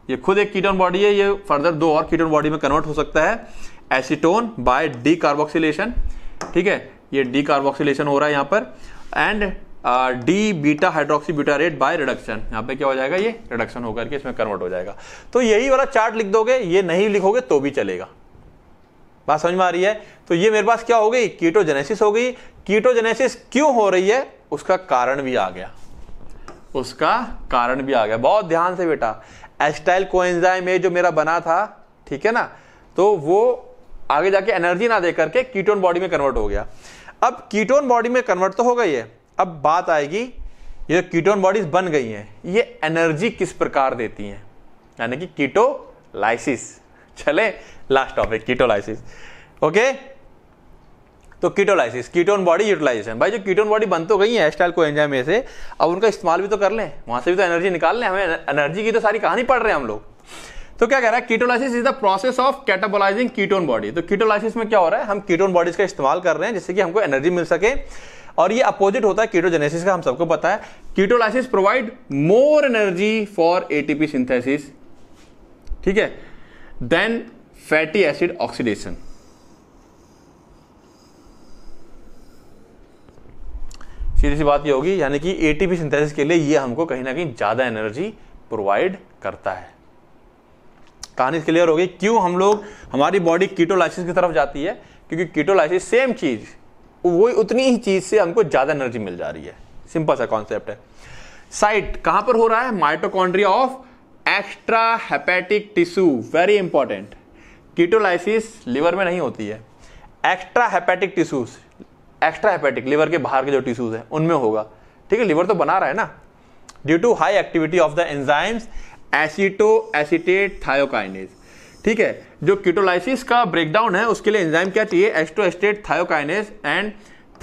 Speaker 1: ये खुद एक कीटोन बॉडी है ये फर्दर दो और कीटोन बॉडी में कन्वर्ट हो सकता है एसिटोन बाय डी ठीक है ये डी हो रहा है यहाँ पर and D beta hydroxy butyrate by reduction यहाँ पे क्या हो जाएगा ये रिडक्शन होकर इसमें कन्वर्ट हो जाएगा तो यही वाला चार्ट लिख दोगे ये नहीं लिखोगे तो भी चलेगा बात समझ में आ रही है तो ये मेरे पास क्या हो गई कीटोजेनेसिस हो गई कीटोजेनेसिस क्यों हो रही है उसका कारण भी आ गया उसका कारण भी आ गया बहुत ध्यान से बेटा एस्टाइल कोएंजाइम ए जो मेरा बना था ठीक है ना तो वो आगे जाके एनर्जी ना दे करके कीटोन बॉडी में कन्वर्ट हो गया अब कीटोन बॉडी में कन्वर्ट तो हो गई है अब बात आएगी ये जो कीटोन बॉडीज बन गई हैं ये एनर्जी किस प्रकार देती हैं यानी कि कीटो लाइसिस चले लास्ट टॉपिक कीटोलाइसिस ओके तो कीटोलाइसिस कीटोन बॉडी यूटिलाइजेशन भाई जो कीटोन बॉडी बन तो गई है स्टाइल को एंजाइम में से अब उनका इस्तेमाल भी तो कर लें वहां से भी तो एनर्जी निकाल लें हमें एनर्जी की तो सारी कहानी पढ़ रहे हैं हम लोग तो क्या कह रहा है ketolysis is the process of catabolizing ketone body तो कीटोलाइसिस में क्या हो रहा है हम कीटोन बॉडीज का इस्तेमाल कर रहे हैं जिससे कि हमको एनर्जी मिल सके और ये अपोजिट होता है कीटोजेनेसिस का हम सबको पता है ketolysis provide more energy for ATP synthesis ठीक है देन फैटी एसिड ऑक्सीडेशन सीधी सी बात ये होगी यानी कि एटीपी सिंथेसिस के लिए ये हमको कहीं ना कहीं ज़्यादा एनर्जी प्रोवाइड करता है कहानी क्लियर होगी क्यों हम लोग हमारी बॉडी कीटोलाइसिस की तरफ जाती है क्योंकि कीटोलाइसिस सेम चीज़ वो उतनी ही चीज से हमको ज्यादा एनर्जी मिल जा रही है सिंपल सा कॉन्सेप्ट है साइट कहां पर हो रहा है mitochondria of extra hepatic tissue very important ketolysis liver में नहीं होती है extra hepatic tissues extra hepatic liver के बाहर के जो टिश्यूज हैं उनमें होगा ठीक है लिवर तो बना रहा है ना due to high activity of the enzymes aceto acetate thiokinase ठीक है जो क्यूटोलाइसिस का ब्रेकडाउन है उसके लिए एंजाइम क्या चाहिए acetoacetate thiokinase and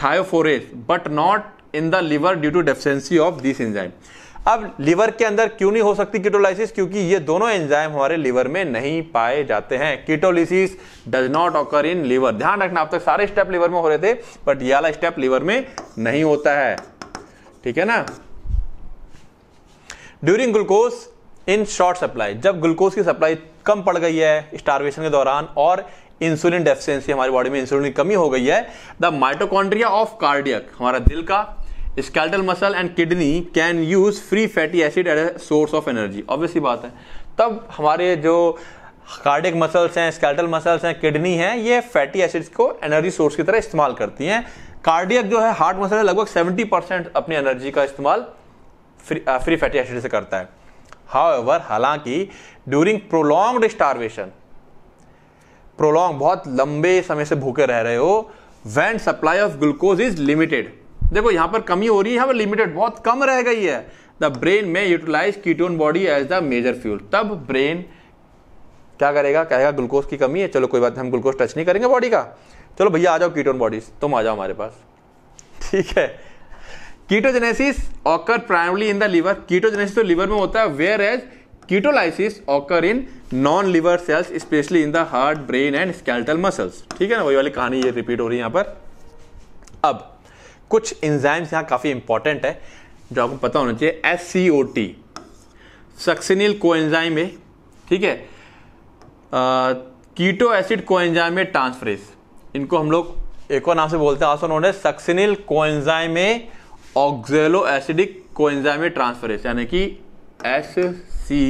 Speaker 1: thiophorase but not in the liver due to deficiency of this enzyme अब लिवर के अंदर क्यों नहीं हो सकती कीटोलाइसिस क्योंकि ये दोनों एंजाइम हमारे लिवर में नहीं पाए जाते हैं ketolysis does not occur in liver ध्यान रखना आप तक सारे स्टेप लिवर में हो रहे थे बट ये वाला स्टेप लिवर में नहीं होता है ठीक है ना during glucose in short supply जब ग्लूकोज की सप्लाई कम पड़ गई है स्टारवेशन के दौरान और इंसुलिन डेफिशिएंसी हमारी बॉडी में इंसुलिन की कमी हो गई है द माइटोकॉन्ड्रिया ऑफ कार्डियक हमारा दिल का skeletal muscle and kidney can use free fatty acid as a source of energy obviously बात है तब हमारे जो कार्डिक मसल्स हैं स्केल्टल मसल्स हैं किडनी हैं ये फैटी एसिड्स को एनर्जी सोर्स की तरह इस्तेमाल करती हैं कार्डियक जो है हार्ट मसल है लगभग 70 परसेंट अपनी एनर्जी का इस्तेमाल फ्री फैटी एसिड से करता है हाउएवर हालांकि ड्यूरिंग प्रोलॉन्ग्ड स्टारवेशन प्रोलॉन्ग बहुत लंबे समय से भूखे रह रहे हो when supply of glucose is limited देखो यहां पर कमी हो रही है यहाँ पर लिमिटेड बहुत कम रह गई है द ब्रेन में utilize ketone body as the major fuel तब ब्रेन क्या करेगा कहेगा ग्लूकोज की कमी है चलो कोई बात नहीं हम ग्लूकोज टच नहीं करेंगे बॉडी का चलो भैया आ जाओ कीटोन बॉडीज तुम आ जाओ हमारे पास ठीक है ketogenesis occur primarily in the liver ketogenesis तो लिवर में होता है whereas ketolysis occur in non liver cells specially in the heart brain and skeletal muscles ठीक है ना वही वाली कहानी ये रिपीट हो रही है यहाँ पर अब कुछ इंजाइम्स यहाँ काफ़ी इंपॉर्टेंट है जो आपको पता होना चाहिए S C O T succinyl coenzyme है ठीक है कीटो एसिड को एंजाइम ट्रांसफ्रेस इनको हम लोग एक और नाम से बोलते हैं आसो नोन है succinyl coenzyme oxalo acidic coenzyme transferase यानी कि एस सी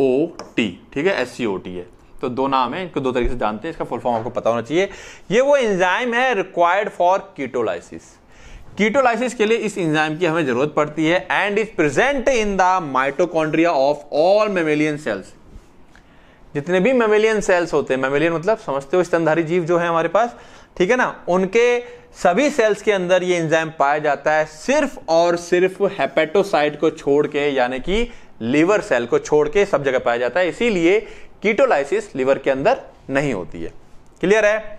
Speaker 1: ओ टी ठीक है एस सी ओ टी है तो दो नाम है इनको दो तरीके से जानते हैं इसका फुल फॉर्म आपको पता होना चाहिए ये वो एंजाइम है रिक्वायर्ड फॉर कीटोलाइसिस कीटोलाइसिस के लिए इस एंजाइम की हमें जरूरत पड़ती है and is present in the mitochondria of all mammalian cells जितने भी मेमेलियन सेल्स होते हैं मेमेलियन मतलब समझते हो स्तनधारी जीव जो है हमारे पास ठीक है ना उनके सभी सेल्स के अंदर ये एंजाइम पाया जाता है सिर्फ और सिर्फ हेपेटोसाइट को छोड़ के यानी कि लीवर सेल को छोड़ के सब जगह पाया जाता है इसीलिए कीटोलाइसिस लीवर के अंदर नहीं होती है क्लियर है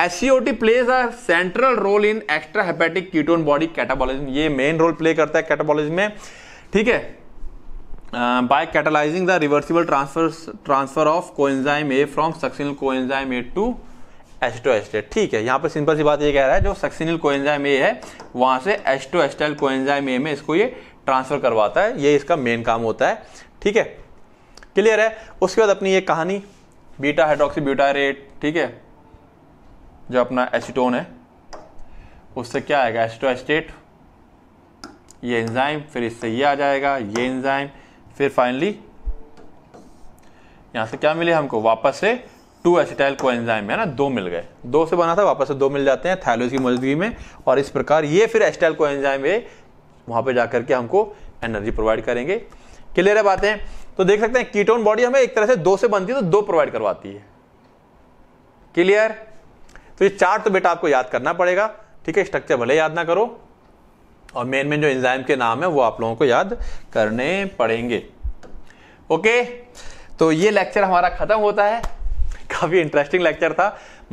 Speaker 1: SCOT plays a central role in extra hepatic ketone body catabolism ये मेन रोल प्ले करता है कैटाबॉलिज्म में ठीक है by catalyzing the reversible transfer transfer of coenzyme A from succinyl coenzyme A to aceto acetate ठीक है यहाँ पर सिंपल सी बात ये कह रहा है जो सक्सिनिल कोएंजाइम ए है वहाँ से एस्टो एस्टाइल कोएंजाइम ए में इसको ये ट्रांसफर करवाता है ये इसका मेन काम होता है ठीक है क्लियर है उसके बाद अपनी ये कहानी बीटा हाइड्रोक्सी ब्यूटारेट ठीक है जो अपना एसिटोन है उससे क्या आएगा एस्टो एस्टेट ये एंजाइम फिर इससे ये आ जाएगा ये एंजाइम फिर फाइनली यहां से क्या मिले हमको वापस से टू एसिटाइल कोएंजाइम है ना दो मिल गए दो से बना था वापस से दो मिल जाते हैं थैलोज की मौजूदगी में और इस प्रकार ये फिर एसिटाइल कोएंजाइम है वहाँ पर जाकर के हमको एनर्जी प्रोवाइड करेंगे क्लियर है बातें तो देख सकते हैं कीटोन बॉडी हमें एक तरह से दो से बनती है तो दो प्रोवाइड करवाती है क्लियर तो ये चार तो बेटा आपको याद करना पड़ेगा ठीक है स्ट्रक्चर भले याद ना करो और मेन मेन जो एंजाइम के नाम है वो आप लोगों को याद करने पड़ेंगे ओके तो ये लेक्चर हमारा खत्म होता है काफ़ी इंटरेस्टिंग लेक्चर था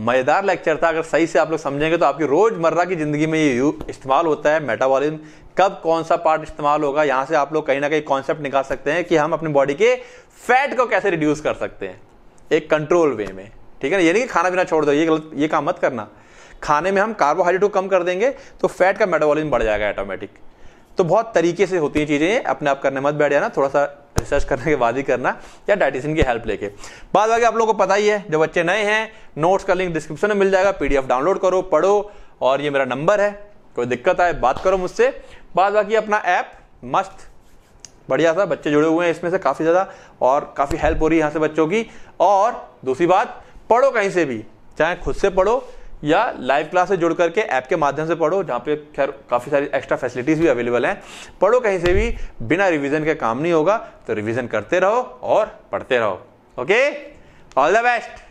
Speaker 1: मज़ेदार लेक्चर था अगर सही से आप लोग समझेंगे तो आपकी रोज़मर्रा की ज़िंदगी में ये इस्तेमाल होता है मेटाबॉलिज्म कब कौन सा पार्ट इस्तेमाल होगा यहाँ से आप लोग कहीं ना कहीं कॉन्सेप्ट निकाल सकते हैं कि हम अपनी बॉडी के फैट को कैसे रिड्यूस कर सकते हैं एक कंट्रोल वे में ठीक है ना ये नहीं कि खाना पीना छोड़ दो ये गलत ये काम मत करना खाने में हम कार्बोहाइड्रेट को कम कर देंगे तो फैट का मेटाबॉलिज्म बढ़ जाएगा ऑटोमेटिक तो बहुत तरीके से होती है चीज़ें अपने आप करने मत बैठ जाना थोड़ा सा रिसर्च करने के बाद ही करना या डाइटिशियन की हेल्प लेके बाद बाकी आप लोगों को पता ही है जो बच्चे नए हैं नोट्स का लिंक डिस्क्रिप्शन में मिल जाएगा पीडीएफ डाउनलोड करो पढ़ो और ये मेरा नंबर है कोई दिक्कत आए बात करो मुझसे बाद बाकी अपना ऐप मस्त बढ़िया सा बच्चे जुड़े हुए हैं इसमें से काफ़ी ज़्यादा और काफ़ी हेल्प हो रही है यहाँ से बच्चों की और दूसरी बात पढ़ो कहीं से भी चाहे खुद से पढ़ो या लाइव क्लास से जुड़ करके ऐप के माध्यम से पढ़ो जहाँ पे खैर काफ़ी सारी एक्स्ट्रा फैसिलिटीज़ भी अवेलेबल हैं पढ़ो कहीं से भी बिना रिवीजन के काम नहीं होगा तो रिवीजन करते रहो और पढ़ते रहो ओके ऑल द बेस्ट